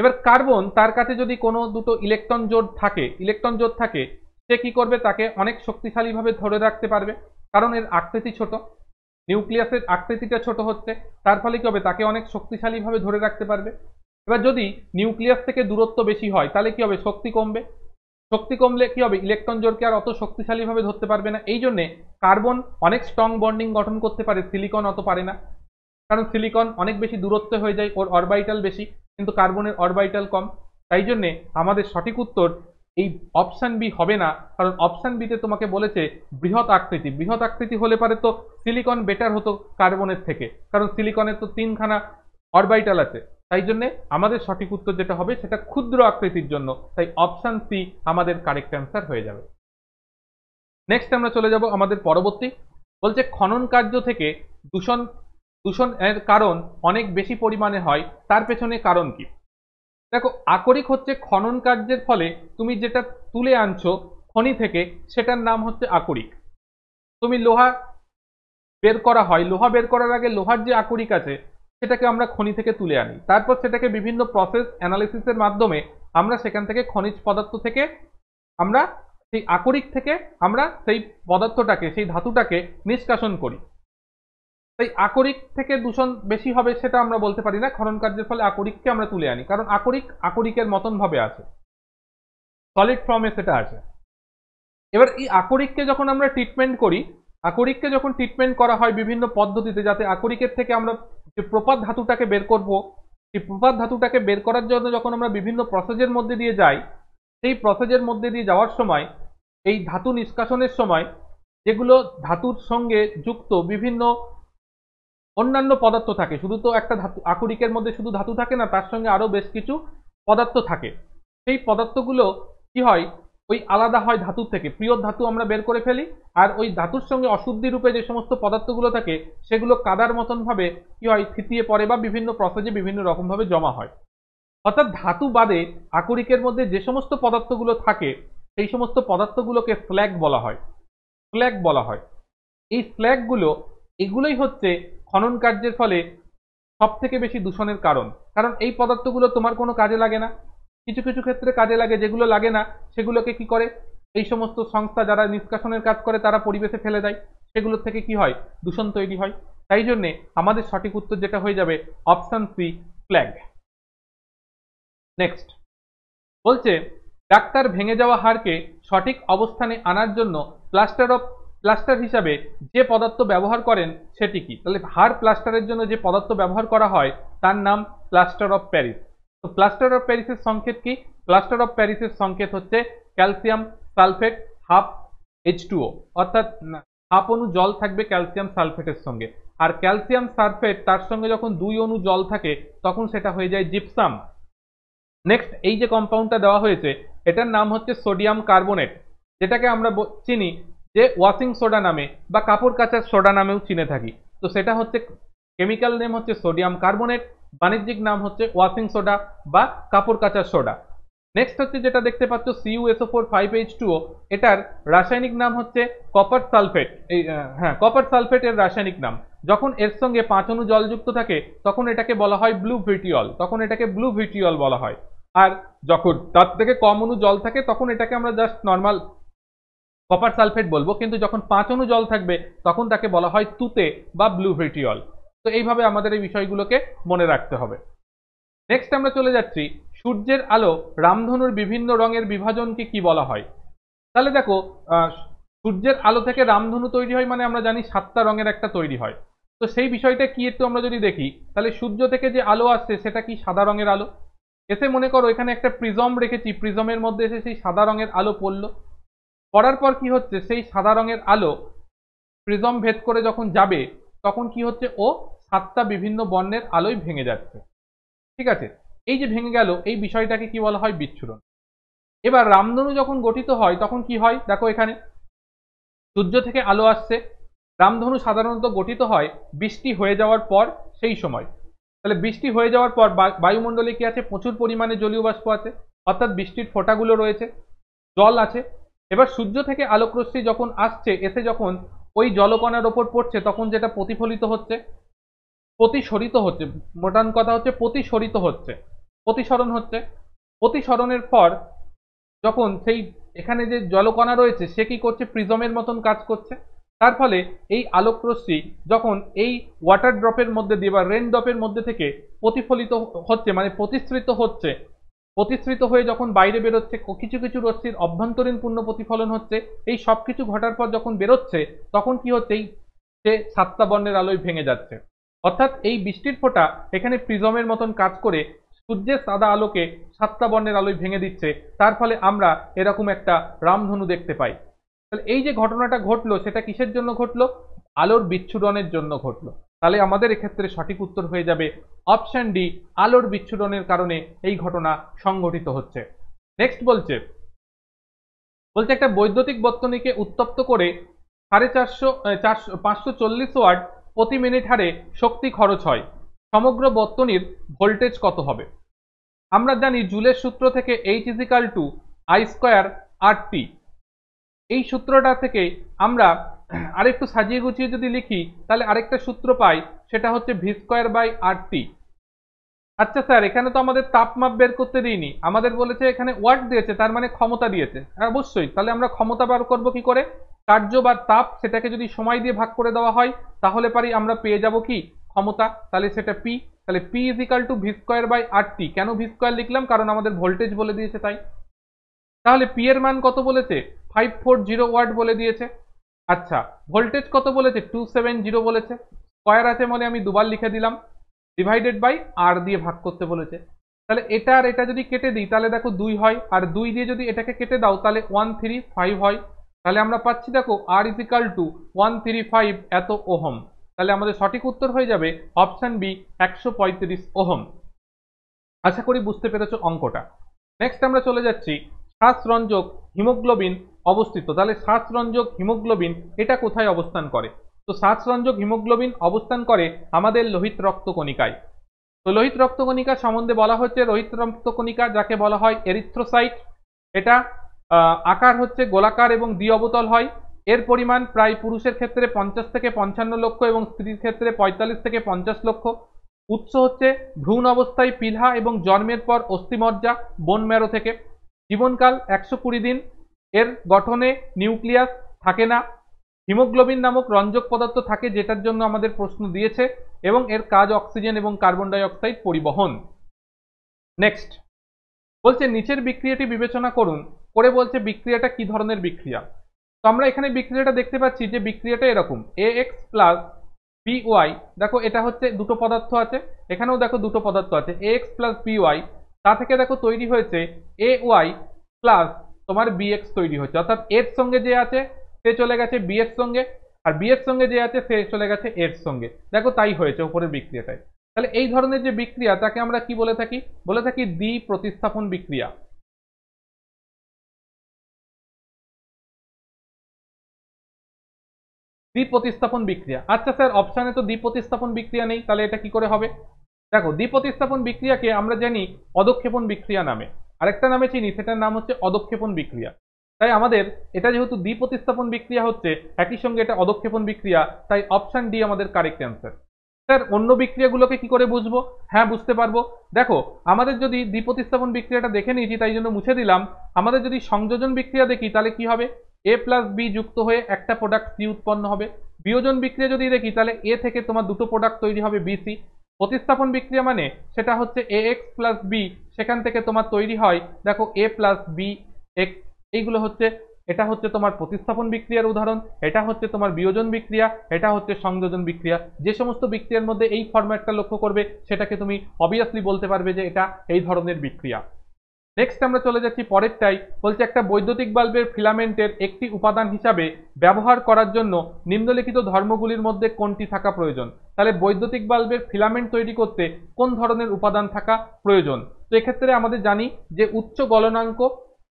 এবার কার্বন তার কাছে যদি কোনো দুটো ইলেকট্রন জোট থাকে ইলেকট্রন জোট থাকে সে কি করবে তাকে অনেক শক্তিশালীভাবে ধরে রাখতে পারবে কারণ এর আকৃতি ছোট নিউক্লিয়াসের আকৃতিটা ছোট হচ্ছে তার ফলে কি হবে তাকে অনেক শক্তিশালীভাবে ধরে রাখতে পারবে এবার যদি নিউক্লিয়াস থেকে দূরত্ব বেশি হয় তাহলে কি হবে শক্তি কমবে শক্তি কমলে কি হবে ইলেকট্রন জোরকে আর অত শক্তিশালীভাবে ধরতে পারবে না এই জন্যে কার্বন অনেক স্ট্রং বন্ডিং গঠন করতে পারে সিলিকন অত পারে না কারণ সিলিকন অনেক বেশি দূরত্ব হয়ে যায় ওর অরবাইটাল বেশি কিন্তু কার্বনের অরবাইটাল কম তাই জন্যে আমাদের সঠিক উত্তর এই অপশান বি হবে না কারণ অপশান বিতে তোমাকে বলেছে বৃহৎ আকৃতি বৃহৎ আকৃতি হলে পারে তো সিলিকন বেটার হতো কার্বনের থেকে কারণ সিলিকনের তো তিনখানা অরবাইটাল আছে তাই জন্যে আমাদের সঠিক উত্তর যেটা হবে সেটা ক্ষুদ্র আকৃতির জন্য তাই অপশান সি আমাদের কারেক্ট অ্যান্সার হয়ে যাবে নেক্সট আমরা চলে যাব আমাদের পরবর্তী বলছে খনন কার্য থেকে দূষণ দূষণের কারণ অনেক বেশি পরিমাণে হয় তার পেছনে কারণ কি দেখো আকরিক হচ্ছে খনন কার্যের ফলে তুমি যেটা তুলে আনছো খনি থেকে সেটার নাম হচ্ছে আকরিক তুমি লোহা বের করা হয় লোহা বের করার আগে লোহার যে আকরিক আছে সেটাকে আমরা খনি থেকে তুলে আনি তারপর সেটাকে বিভিন্ন প্রসেস অ্যানালিসিসের মাধ্যমে আমরা সেখান থেকে খনিজ পদার্থ থেকে আমরা সেই আকরিক থেকে আমরা সেই পদার্থটাকে সেই ধাতুটাকে নিষ্কাশন করি তাই আকরিক থেকে দূষণ বেশি হবে সেটা আমরা বলতে পারি না খনন কার্যের ফলে আকরিককে আমরা তুলে আনি কারণ আকরিক আকরিকের মতন ভাবে আছে সলিড ফর্মে সেটা আছে এবার এই আকরিককে যখন আমরা ট্রিটমেন্ট করি আকরিককে যখন ট্রিটমেন্ট করা হয় বিভিন্ন পদ্ধতিতে যাতে আকরিকের থেকে আমরা যে প্রপাত ধাতুটাকে বের করব সেই প্রপাত ধাতুটাকে বের করার জন্য যখন আমরা বিভিন্ন প্রসেসের মধ্যে দিয়ে যাই সেই প্রসেসের মধ্যে দিয়ে যাওয়ার সময় এই ধাতু নিষ্কাশনের সময় যেগুলো ধাতুর সঙ্গে যুক্ত বিভিন্ন অন্যান্য পদার্থ থাকে শুধু তো একটা ধাতু আকরিকের মধ্যে শুধু ধাতু থাকে না তার সঙ্গে আরও বেশ কিছু পদার্থ থাকে সেই পদার্থগুলো কি হয় ওই আলাদা হয় ধাতুর থেকে প্রিয় ধাতু আমরা বের করে ফেলি আর ওই ধাতুর সঙ্গে অশুদ্ধি রূপে যে সমস্ত পদার্থগুলো থাকে সেগুলো কাদার মতনভাবে কি হয় থিতিয়ে পড়ে বা বিভিন্ন প্রসেসে বিভিন্ন রকমভাবে জমা হয় অর্থাৎ ধাতু বাদে আকরিকের মধ্যে যে সমস্ত পদার্থগুলো থাকে সেই সমস্ত পদার্থগুলোকে ফ্ল্যাগ বলা হয় ফ্ল্যাগ বলা হয় এই ফ্ল্যাগগুলো এগুলোই হচ্ছে খনন কার্যের ফলে সব থেকে বেশি দূষণের কারণ কারণ এই পদার্থগুলো তোমার কোনো কাজে লাগে না কিছু কিছু ক্ষেত্রে কাজে লাগে যেগুলো লাগে না সেগুলোকে কি করে এই সমস্ত সংস্থা যারা নিষ্কাশনের কাজ করে তারা পরিবেশে ফেলে দেয় সেগুলোর থেকে কি হয় দূষণ তৈরি হয় তাই জন্যে আমাদের সঠিক উত্তর যেটা হয়ে যাবে অপশান সি ফ্ল্যাগ নেক্সট বলছে ডাক্তার ভেঙে যাওয়া হারকে সঠিক অবস্থানে আনার জন্য প্লাস্টার অফ প্লাস্টার হিসাবে যে পদার্থ ব্যবহার করেন সেটি কি তাহলে হাড় প্লাস্টারের জন্য যে পদার্থ ব্যবহার করা হয় তার নাম প্লাস্টার অফ প্যারিস তো প্লাস্টার অফ প্যারিসের সংকেত কি প্লাস্টার অফ প্যারিসের সংকেত হচ্ছে ক্যালসিয়াম সালফেট হাফ এইচ অর্থাৎ হাফ অণু জল থাকবে ক্যালসিয়াম সালফেটের সঙ্গে আর ক্যালসিয়াম সালফেট তার সঙ্গে যখন দুই অণু জল থাকে তখন সেটা হয়ে যায় জিপসাম নেক্সট এই যে কম্পাউন্ডটা দেওয়া হয়েছে এটার নাম হচ্ছে সোডিয়াম কার্বোনেট যেটাকে আমরা চিনি যে ওয়াশিং সোডা নামে বা কাপড় কাচার সোডা নামেও চিনে থাকি তো সেটা হচ্ছে কেমিক্যাল নেম হচ্ছে সোডিয়াম কার্বনেট বাণিজ্যিক নাম হচ্ছে ওয়াশিং সোডা বা কাপড় কাচার সোডা নেক্সট হচ্ছে যেটা দেখতে পাচ্ছ C U S O four five H O এটার রাসায়নিক নাম হচ্ছে কপার সালফেট এই হ্যাঁ কপার সালফেটের রাসায়নিক নাম যখন এর সঙ্গে পাঁচনু জলযুক্ত থাকে তখন এটাকে বলা হয় ব্লু ভিটিওল তখন এটাকে ব্লু ভিটিওল বলা হয় আর যখন তার থেকে কম অনু জল থাকে তখন এটাকে আমরা জাস্ট নর্মাল কপার সালফেট বলবো কিন্তু যখন পাঁচনু জল থাকবে তখন তাকে বলা হয় তুতে বা ব্লু ভিটিয়ল তো এইভাবে আমাদের এই বিষয়গুলোকে মনে রাখতে হবে নেক্সট আমরা চলে যাচ্ছি সূর্যের আলো রামধনুর বিভিন্ন রঙের বিভাজনকে কি বলা হয় তাহলে দেখো সূর্যের আলো থেকে রামধনু তৈরি হয় মানে আমরা জানি সাতটা রঙের একটা তৈরি হয় তো সেই বিষয়টা কি একটু আমরা যদি দেখি তাহলে সূর্য থেকে যে আলো আসছে সেটা কি সাদা রঙের আলো এসে মনে করো এখানে একটা প্রিজম রেখেছি প্রিজমের মধ্যে এসে সেই সাদা রঙের আলো পড়লো করার পর কি হচ্ছে সেই সাদা রঙের আলো প্রিজম ভেদ করে যখন যাবে তখন কি হচ্ছে ও সাতটা বিভিন্ন বর্ণের আলোয় ভেঙে যাচ্ছে ঠিক আছে এই যে ভেঙে গেল এই বিষয়টাকে কি বলা হয় বিচ্ছুরণ এবার রামধনু যখন গঠিত হয় তখন কি হয় দেখো এখানে সূর্য থেকে আলো আসছে রামধনু সাধারণত গঠিত হয় বৃষ্টি হয়ে যাওয়ার পর সেই সময় তাহলে বৃষ্টি হয়ে যাওয়ার পর বায়ুমণ্ডলে কি আছে প্রচুর পরিমাণে জলীয় বাষ্প আছে অর্থাৎ বৃষ্টির ফোঁটাগুলো রয়েছে জল আছে এবার সূর্য থেকে আলোক রশ্মি যখন আসছে এসে যখন ওই জলকণার ওপর পড়ছে তখন যেটা প্রতিফলিত হচ্ছে প্রতিসরিত হচ্ছে মোটান কথা হচ্ছে প্রতিসরিত হচ্ছে প্রতিসরণ হচ্ছে প্রতিসরণের পর যখন সেই এখানে যে জলকণা রয়েছে সে কি করছে প্রিজমের মতন কাজ করছে তার ফলে এই আলোক রশ্মি যখন এই ওয়াটার ড্রপের মধ্যে দিয়ে বা রেন ড্রপের মধ্যে থেকে প্রতিফলিত হচ্ছে মানে প্রতিশ্রিত হচ্ছে প্রতিশ্রিত হয়ে যখন বাইরে বেরোচ্ছে কিছু কিছু রশ্মির অভ্যন্তরীণ পূর্ণ প্রতিফলন হচ্ছে এই সব কিছু ঘটার পর যখন বেরোচ্ছে তখন কি হচ্ছে এই যে সাতটা বর্ণের আলোয় ভেঙে যাচ্ছে অর্থাৎ এই বৃষ্টির ফোঁটা এখানে প্রিজমের মতন কাজ করে সূর্যের সাদা আলোকে সাতটা বর্ণের আলোয় ভেঙে দিচ্ছে তার ফলে আমরা এরকম একটা রামধনু দেখতে পাই তাহলে এই যে ঘটনাটা ঘটলো সেটা কিসের জন্য ঘটলো আলোর বিচ্ছুরণের জন্য ঘটলো তাহলে আমাদের এক্ষেত্রে সঠিক উত্তর হয়ে যাবে অপশান ডি আলোর বিচ্ছুরণের কারণে এই ঘটনা সংঘটিত হচ্ছে নেক্সট বলছে বলছে একটা বৈদ্যুতিক বর্তনীকে উত্তপ্ত করে সাড়ে চারশো চারশো পাঁচশো চল্লিশ ওয়াট প্রতি মিনিট হারে শক্তি খরচ হয় সমগ্র বর্তনীর ভোল্টেজ কত হবে আমরা জানি জুলের সূত্র থেকে H is equal to I square R T এই সূত্রটা থেকে আমরা আরেকটু সাজিয়ে গুছিয়ে যদি লিখি তাহলে আরেকটা সূত্র পাই সেটা হচ্ছে V square by R T আচ্ছা স্যার এখানে তো আমাদের তাপমাপ বের করতে দিইনি আমাদের বলেছে এখানে ওয়ার্ড দিয়েছে তার মানে ক্ষমতা দিয়েছে হ্যাঁ, অবশ্যই তাহলে আমরা ক্ষমতা বার করব কি করে কার্য বা তাপ সেটাকে যদি সময় দিয়ে ভাগ করে দেওয়া হয় তাহলে পারি আমরা পেয়ে যাব কি ক্ষমতা তাহলে সেটা পি তাহলে P is equal to V square by R T কেন ভি স্কোয়ার লিখলাম কারণ আমাদের ভোল্টেজ বলে দিয়েছে তাই তাহলে পি এর মান কত বলেছে ফাইভ ফোর জিরো ওয়াট বলে দিয়েছে আচ্ছা ভোল্টেজ কত বলেছে টু সেভেন জিরো বলেছে স্কোয়ার আছে মানে আমি দুবার লিখে দিলাম ডিভাইডেড বাই আর দিয়ে ভাগ করতে বলেছে তাহলে এটা আর এটা যদি কেটে দিই তাহলে দেখো দুই হয় আর দুই দিয়ে যদি এটাকে কেটে দাও তাহলে ওয়ান থ্রি ফাইভ হয় তাহলে আমরা পাচ্ছি দেখো R is equal to one three five এত ওহম তাহলে আমাদের সঠিক উত্তর হয়ে যাবে অপশান বি একশো পঁয়ত্রিশ ওহম আশা করি বুঝতে পেরেছ অঙ্কটা নেক্সট আমরা চলে যাচ্ছি শ্বাসরঞ্জক হিমোগ্লোবিন অবস্থিত তাহলে শ্বাসরঞ্জক হিমোগ্লোবিন এটা কোথায় অবস্থান করে তো শ্বাসরঞ্জক হিমোগ্লোবিন অবস্থান করে আমাদের লোহিত রক্তকণিকায় তো লোহিত রক্তকণিকা সম্বন্ধে বলা হচ্ছে লোহিত রক্তকণিকা যাকে বলা হয় এরিথ্রোসাইট এটা আকার হচ্ছে গোলাকার এবং দ্বি অবতল হয় এর পরিমাণ প্রায় পুরুষের ক্ষেত্রে পঞ্চাশ থেকে পঞ্চান্ন লক্ষ এবং স্ত্রীর ক্ষেত্রে পঁয়তাল্লিশ থেকে পঞ্চাশ লক্ষ উৎস হচ্ছে ভ্রূণ অবস্থায় পিলহা এবং জন্মের পর অস্থিমজ্জা বোন ম্যারো থেকে জীবনকাল একশো কুড়ি দিন এর গঠনে নিউক্লিয়াস থাকে না হিমোগ্লোবিন নামক রঞ্জক পদার্থ থাকে যেটার জন্য আমাদের প্রশ্ন দিয়েছে এবং এর কাজ অক্সিজেন এবং কার্বন ডাইঅক্সাইড পরিবহন নেক্সট বলছে নিচের বিক্রিয়াটি বিবেচনা করুন করে বলছে বিক্রিয়াটা কি ধরনের বিক্রিয়া তো আমরা এখানে বিক্রিয়াটা দেখতে পাচ্ছি যে বিক্রিয়াটা এরকম এ এক্স প্লাস পিওয়াই দেখো এটা হচ্ছে দুটো পদার্থ আছে এখানেও দেখো দুটো পদার্থ আছে এ এক্স প্লাস বিওয়াই তা থেকে দেখো তৈরি হয়েছে এ ওয়াই প্লাস তোমার বিএক্স তৈরি হচ্ছে অর্থাৎ এর সঙ্গে যে আছে সে চলে গেছে বি এর সঙ্গে আর বি এর সঙ্গে যে আছে সে চলে গেছে এর সঙ্গে দেখো তাই হয়েছে উপরের বিক্রিয়াটাই তাহলে এই ধরনের যে বিক্রিয়া তাকে আমরা কি বলে থাকি বলে থাকি দ্বি প্রতিস্থাপন বিক্রিয়া দ্বিপ্রতিস্থাপন বিক্রিয়া আচ্ছা স্যার অপশানে তো প্রতিস্থাপন বিক্রিয়া নেই তাহলে এটা কি করে হবে দেখো দ্বিপ্রতিস্থাপন বিক্রিয়াকে আমরা জানি অদক্ষেপণ বিক্রিয়া নামে আরেকটা নামে চিনি সেটার নাম হচ্ছে অদক্ষেপণ বিক্রিয়া তাই আমাদের এটা যেহেতু দ্বিপ্রতিস্থাপন বিক্রিয়া হচ্ছে একই সঙ্গে এটা অদক্ষেপণ বিক্রিয়া তাই অপশান ডি আমাদের কারেক্ট অ্যান্সার স্যার অন্য বিক্রিয়াগুলোকে কি করে বুঝবো হ্যাঁ বুঝতে পারবো দেখো আমাদের যদি দ্বিপ্রতিস্থাপন বিক্রিয়াটা দেখে নিয়েছি তাই জন্য মুছে দিলাম আমাদের যদি সংযোজন বিক্রিয়া দেখি তাহলে কি হবে এ প্লাস বি যুক্ত হয়ে একটা প্রোডাক্ট সি উৎপন্ন হবে বিয়োজন বিক্রিয়া যদি দেখি তাহলে এ থেকে তোমার দুটো প্রোডাক্ট তৈরি হবে বিসি প্রতিস্থাপন বিক্রিয়া মানে সেটা হচ্ছে এ এক্স প্লাস বি সেখান থেকে তোমার তৈরি হয় দেখো এ প্লাস বি এক এইগুলো হচ্ছে এটা হচ্ছে তোমার প্রতিস্থাপন বিক্রিয়ার উদাহরণ এটা হচ্ছে তোমার বিয়োজন বিক্রিয়া এটা হচ্ছে সংযোজন বিক্রিয়া যে সমস্ত বিক্রিয়ার মধ্যে এই ফরম্যাটটা লক্ষ্য করবে সেটাকে তুমি অবভিয়াসলি বলতে পারবে যে এটা এই ধরনের বিক্রিয়া নেক্সট আমরা চলে যাচ্ছি পরেরটাই বলছে একটা বৈদ্যুতিক বাল্বের ফিলামেন্টের একটি উপাদান হিসাবে ব্যবহার করার জন্য নিম্নলিখিত ধর্মগুলির মধ্যে কোনটি থাকা প্রয়োজন তাহলে বৈদ্যুতিক বাল্বের ফিলামেন্ট তৈরি করতে কোন ধরনের উপাদান থাকা প্রয়োজন তো এক্ষেত্রে আমাদের জানি যে উচ্চ গলনাঙ্ক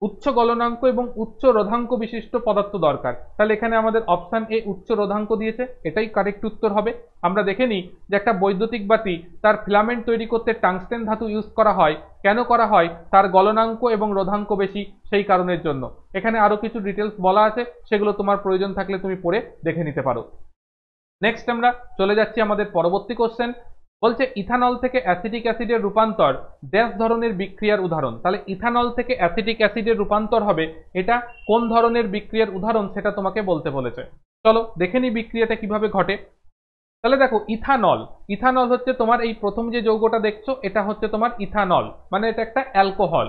উচ্চ গলনাঙ্ক এবং উচ্চ রোধাঙ্ক বিশিষ্ট পদার্থ দরকার তাহলে এখানে আমাদের অপশান এ উচ্চ রোধাঙ্ক দিয়েছে এটাই কারেক্ট উত্তর হবে আমরা দেখে নিই যে একটা বৈদ্যুতিক বাতি তার ফিলামেন্ট তৈরি করতে টাংস্টেন ধাতু ইউজ করা হয় কেন করা হয় তার গলনাঙ্ক এবং রোধাঙ্ক বেশি সেই কারণের জন্য এখানে আরও কিছু ডিটেলস বলা আছে সেগুলো তোমার প্রয়োজন থাকলে তুমি পড়ে দেখে নিতে পারো নেক্সট আমরা চলে যাচ্ছি আমাদের পরবর্তী কোশ্চেন বলছে ইথানল থেকে অ্যাসিটিক অ্যাসিডের রূপান্তর দেশ ধরনের বিক্রিয়ার উদাহরণ তাহলে ইথানল থেকে অ্যাসিটিক অ্যাসিডের রূপান্তর হবে এটা কোন ধরনের বিক্রিয়ার উদাহরণ সেটা তোমাকে বলতে বলেছে চলো দেখে নি বিক্রিয়াটা কিভাবে ঘটে তাহলে দেখো ইথানল ইথানল হচ্ছে তোমার এই প্রথম যে যৌগটা দেখছো এটা হচ্ছে তোমার ইথানল মানে এটা একটা অ্যালকোহল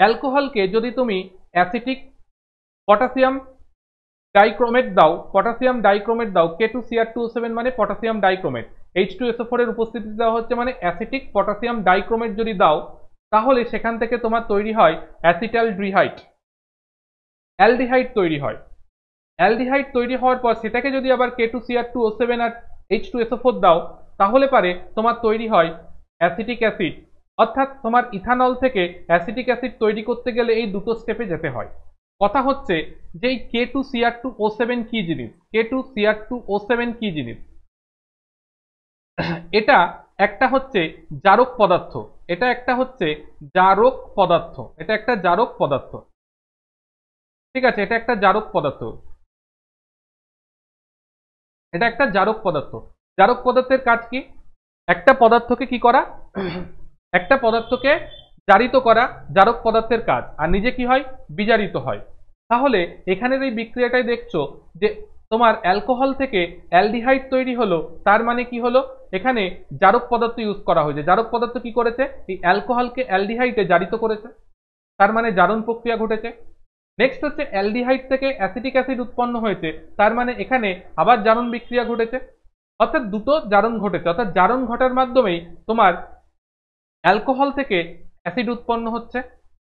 অ্যালকোহলকে যদি তুমি অ্যাসিটিক পটাশিয়াম ডাইক্রোমেট দাও পটাশিয়াম ডাইক্রোমেট দাও K two C R two seven মানে potassium dichromate H two S O ফোরের উপস্থিতি দেওয়া হচ্ছে মানে অ্যাসিটিক পটাশিয়াম ডাইক্রোমেট যদি দাও তাহলে সেখান থেকে তোমার তৈরি হয় অ্যাসিটাল ড্রিহাইট অ্যালডিহাইড তৈরি হয় অ্যালডিহাইড তৈরি হওয়ার পর সেটাকে যদি আবার K two C R two O seven আর এইচ টু এসও ফোর দাও তাহলে পারে তোমার তৈরি হয় অ্যাসিটিক অ্যাসিড অর্থাৎ তোমার ইথানল থেকে অ্যাসিটিক অ্যাসিড তৈরি করতে গেলে এই দুটো স্টেপে যেতে হয় কথা হচ্ছে যে K two C R two O seven কি জিনিস K two C R two O seven কি জিনিস এটা একটা হচ্ছে জারক পদার্থ এটা একটা হচ্ছে জারক পদার্থ এটা একটা জারক পদার্থ ঠিক আছে এটা একটা জারক পদার্থ এটা একটা জারক পদার্থ জারক পদার্থের কাজ কি একটা পদার্থকে কি করা একটা পদার্থকে জারিত করা জারক পদার্থের কাজ আর নিজে কি হয় বিজারিত হয় তাহলে এখানের এই বিক্রিয়াটাই দেখছো যে তোমার অ্যালকোহল থেকে অ্যালডিহাইড তৈরি হলো তার মানে কি হলো এখানে জারক পদার্থ ইউজ করা হয়েছে জারক পদার্থ কি করেছে এই অ্যালকোহলকে অ্যালডিহাইডে জারিত করেছে তার মানে জারণ প্রক্রিয়া ঘটেছে নেক্সট হচ্ছে অ্যালডিহাইড থেকে অ্যাসিটিক অ্যাসিড উৎপন্ন হয়েছে তার মানে এখানে আবার জারণ বিক্রিয়া ঘটেছে অর্থাৎ দুটো জারণ ঘটেছে অর্থাৎ জারণ ঘটার মাধ্যমেই তোমার অ্যালকোহল থেকে অ্যাসিড উৎপন্ন হচ্ছে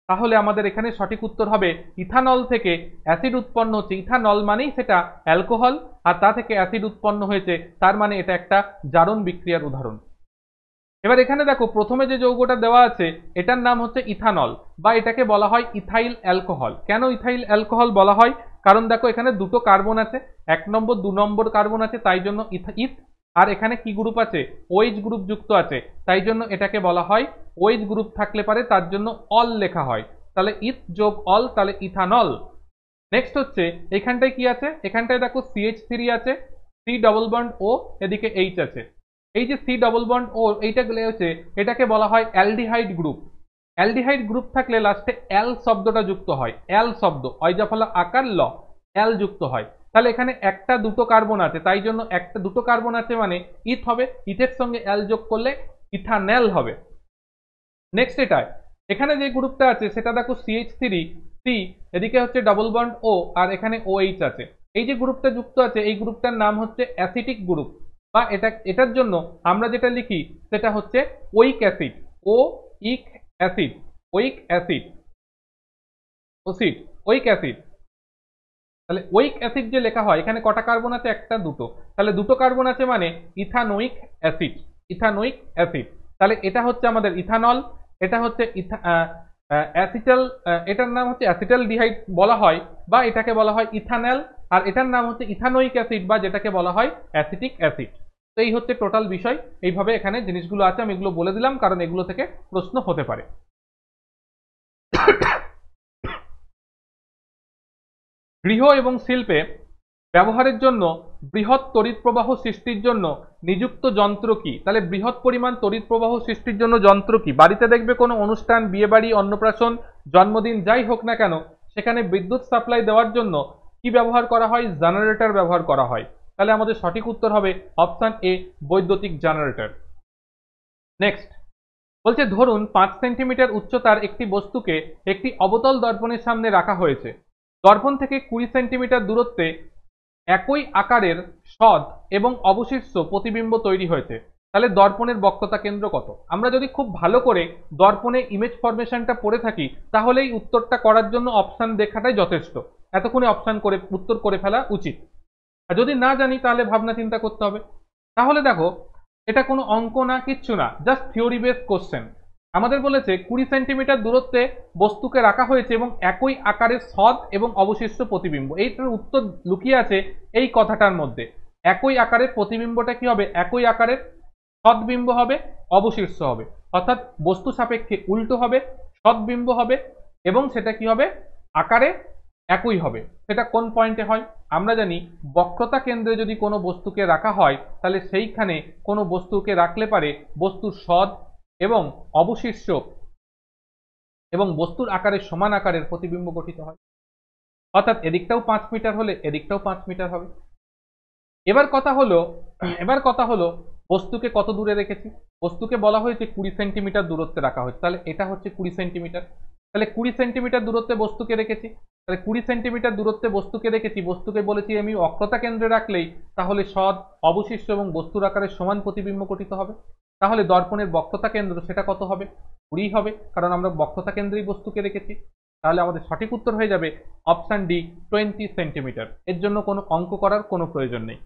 তাহলে আমাদের এখানে সঠিক উত্তর হবে ইথানল থেকে অ্যাসিড উৎপন্ন হচ্ছে ইথানল মানেই সেটা অ্যালকোহল আর তা থেকে অ্যাসিড উৎপন্ন হয়েছে তার মানে এটা একটা জারণ বিক্রিয়ার উদাহরণ এবার এখানে দেখো প্রথমে যে যৌগটা দেওয়া আছে এটার নাম হচ্ছে ইথানল বা এটাকে বলা হয় ইথাইল অ্যালকোহল কেন ইথাইল অ্যালকোহল বলা হয় কারণ দেখো এখানে দুটো কার্বন আছে এক নম্বর দু নম্বর কার্বন আছে তাই জন্য ইথ আর এখানে কি গ্রুপ আছে ওয়েজ গ্রুপ যুক্ত আছে তাই জন্য এটাকে বলা হয় ওয়েজ গ্রুপ থাকলে পারে তার জন্য অল লেখা হয় তাহলে ইথ যোগ অল তাহলে ইথানল নেক্সট হচ্ছে এখানটায় কি আছে এখানটায় দেখো সিএইচ থ্রি আছে সি ডবল বন্ড ও এদিকে এইচ আছে এই যে সি ডবল বন্ড ও এইটা গেলে হচ্ছে এটাকে বলা হয় অ্যালডিহাইড গ্রুপ অ্যালডিহাইড গ্রুপ থাকলে লাস্টে অ্যাল শব্দটা যুক্ত হয় অ্যাল শব্দ অয়জাফলা আকার ল অ্যাল যুক্ত হয় তাহলে এখানে একটা দুটো কার্বন আছে তাই জন্য একটা দুটো কার্বন আছে মানে ইথ হবে ইথের সঙ্গে অ্যাল যোগ করলে ইথানেল হবে নেক্সট এটায় এখানে যে গ্রুপটা আছে সেটা দেখো সিএইচ থ্রি সি এদিকে হচ্ছে ডবল বন্ড ও আর এখানে ও এইচ আছে এই যে গ্রুপটা যুক্ত আছে এই গ্রুপটার নাম হচ্ছে অ্যাসিটিক গ্রুপ বা এটা এটার জন্য আমরা যেটা লিখি সেটা হচ্ছে ওইক acid o ic acid oic acid ওসিড ওইক অ্যাসিড তাহলে ওইক অ্যাসিড যে লেখা হয় এখানে কটা কার্বন আছে একটা দুটো তাহলে দুটো কার্বন আছে মানে ইথানোইক অ্যাসিড ইথানোইক অ্যাসিড তাহলে এটা হচ্ছে আমাদের ইথানল এটা হচ্ছে ইথা অ্যাসিটাল এটার নাম হচ্ছে অ্যাসিটাল ডিহাইড বলা হয় বা এটাকে বলা হয় ইথানল আর এটার নাম হচ্ছে ইথানোইক অ্যাসিড বা যেটাকে বলা হয় অ্যাসিটিক অ্যাসিড তো এই হচ্ছে টোটাল বিষয় এইভাবে এখানে জিনিসগুলো আছে আমি এগুলো বলে দিলাম কারণ এগুলো থেকে প্রশ্ন হতে পারে গৃহ এবং শিল্পে ব্যবহারের জন্য বৃহৎ তড়িৎ প্রবাহ সৃষ্টির জন্য নিযুক্ত যন্ত্র কি তাহলে বৃহৎ পরিমাণ তড়িৎ প্রবাহ সৃষ্টির জন্য যন্ত্র কি বাড়িতে দেখবে কোনো অনুষ্ঠান বিয়েবাড়ি অন্নপ্রাশন জন্মদিন যাই হোক না কেন সেখানে বিদ্যুৎ সাপ্লাই দেওয়ার জন্য কি ব্যবহার করা হয় জেনারেটর ব্যবহার করা হয় তাহলে আমাদের সঠিক উত্তর হবে অপশান এ বৈদ্যুতিক জেনারেটর নেক্সট বলছে ধরুন পাঁচ সেন্টিমিটার উচ্চতার একটি বস্তুকে একটি অবতল দর্পণের সামনে রাখা হয়েছে দর্পণ থেকে কুড়ি সেন্টিমিটার দূরত্বে একই আকারের সদ এবং অবশিষ্ট প্রতিবিম্ব তৈরি হয়েছে তাহলে দর্পণের বক্ততা কেন্দ্র কত আমরা যদি খুব ভালো করে দর্পণে ইমেজ ফরমেশনটা পড়ে থাকি তাহলে এই উত্তরটা করার জন্য অপশান দেখাটাই যথেষ্ট এতক্ষণে অপশান করে উত্তর করে ফেলা উচিত আর যদি না জানি তাহলে ভাবনা চিন্তা করতে হবে তাহলে দেখো এটা কোনো অঙ্ক না কিচ্ছু না জাস্ট থিওরি বেস কোশ্চেন আমাদের বলেছে কুড়ি সেন্টিমিটার দূরত্বে বস্তুকে রাখা হয়েছে এবং একই আকারের সদ এবং অবশিষ্ট প্রতিবিম্ব এইটার উত্তর লুকিয়ে আছে এই কথাটার মধ্যে একই আকারের প্রতিবিম্বটা কি হবে একই আকারের সদ্বিম্ব হবে অবশিষ্ট হবে অর্থাৎ বস্তু সাপেক্ষে উল্টো হবে সদ্বিম্ব হবে এবং সেটা কি হবে আকারে একই হবে সেটা কোন পয়েন্টে হয় আমরা জানি বক্রতা কেন্দ্রে যদি কোনো বস্তুকে রাখা হয় তাহলে সেইখানে কোনো বস্তুকে রাখলে পারে বস্তুর সদ এবং অবশিষ্ট এবং বস্তুর আকারের সমান আকারের প্রতিবিম্ব গঠিত হয় অর্থাৎ এদিকটাও পাঁচ মিটার হলে এদিকটাও পাঁচ মিটার হবে এবার কথা হলো এবার কথা হলো বস্তুকে কত দূরে রেখেছি বস্তুকে বলা হয়েছে কুড়ি সেন্টিমিটার দূরত্বে রাখা হয়েছে তাহলে এটা হচ্ছে কুড়ি সেন্টিমিটার তাহলে কুড়ি সেন্টিমিটার দূরত্বে বস্তুকে রেখেছি তাহলে কুড়ি সেন্টিমিটার দূরত্বে বস্তুকে রেখেছি বস্তুকে বলেছি আমি অক্ষতা কেন্দ্রে রাখলেই তাহলে সদ অবশিষ্ট এবং বস্তুর আকারের সমান প্রতিবিম্ব গঠিত হবে তাহলে দর্পণের বক্ষতা কেন্দ্র সেটা কত হবে কুড়ি হবে কারণ আমরা বক্ষতা কেন্দ্রেই বস্তুকে রেখেছি তাহলে আমাদের সঠিক উত্তর হয়ে যাবে অপশান ডি টোয়েন্টি সেন্টিমিটার এর জন্য কোনো অঙ্ক করার কোনো প্রয়োজন নেই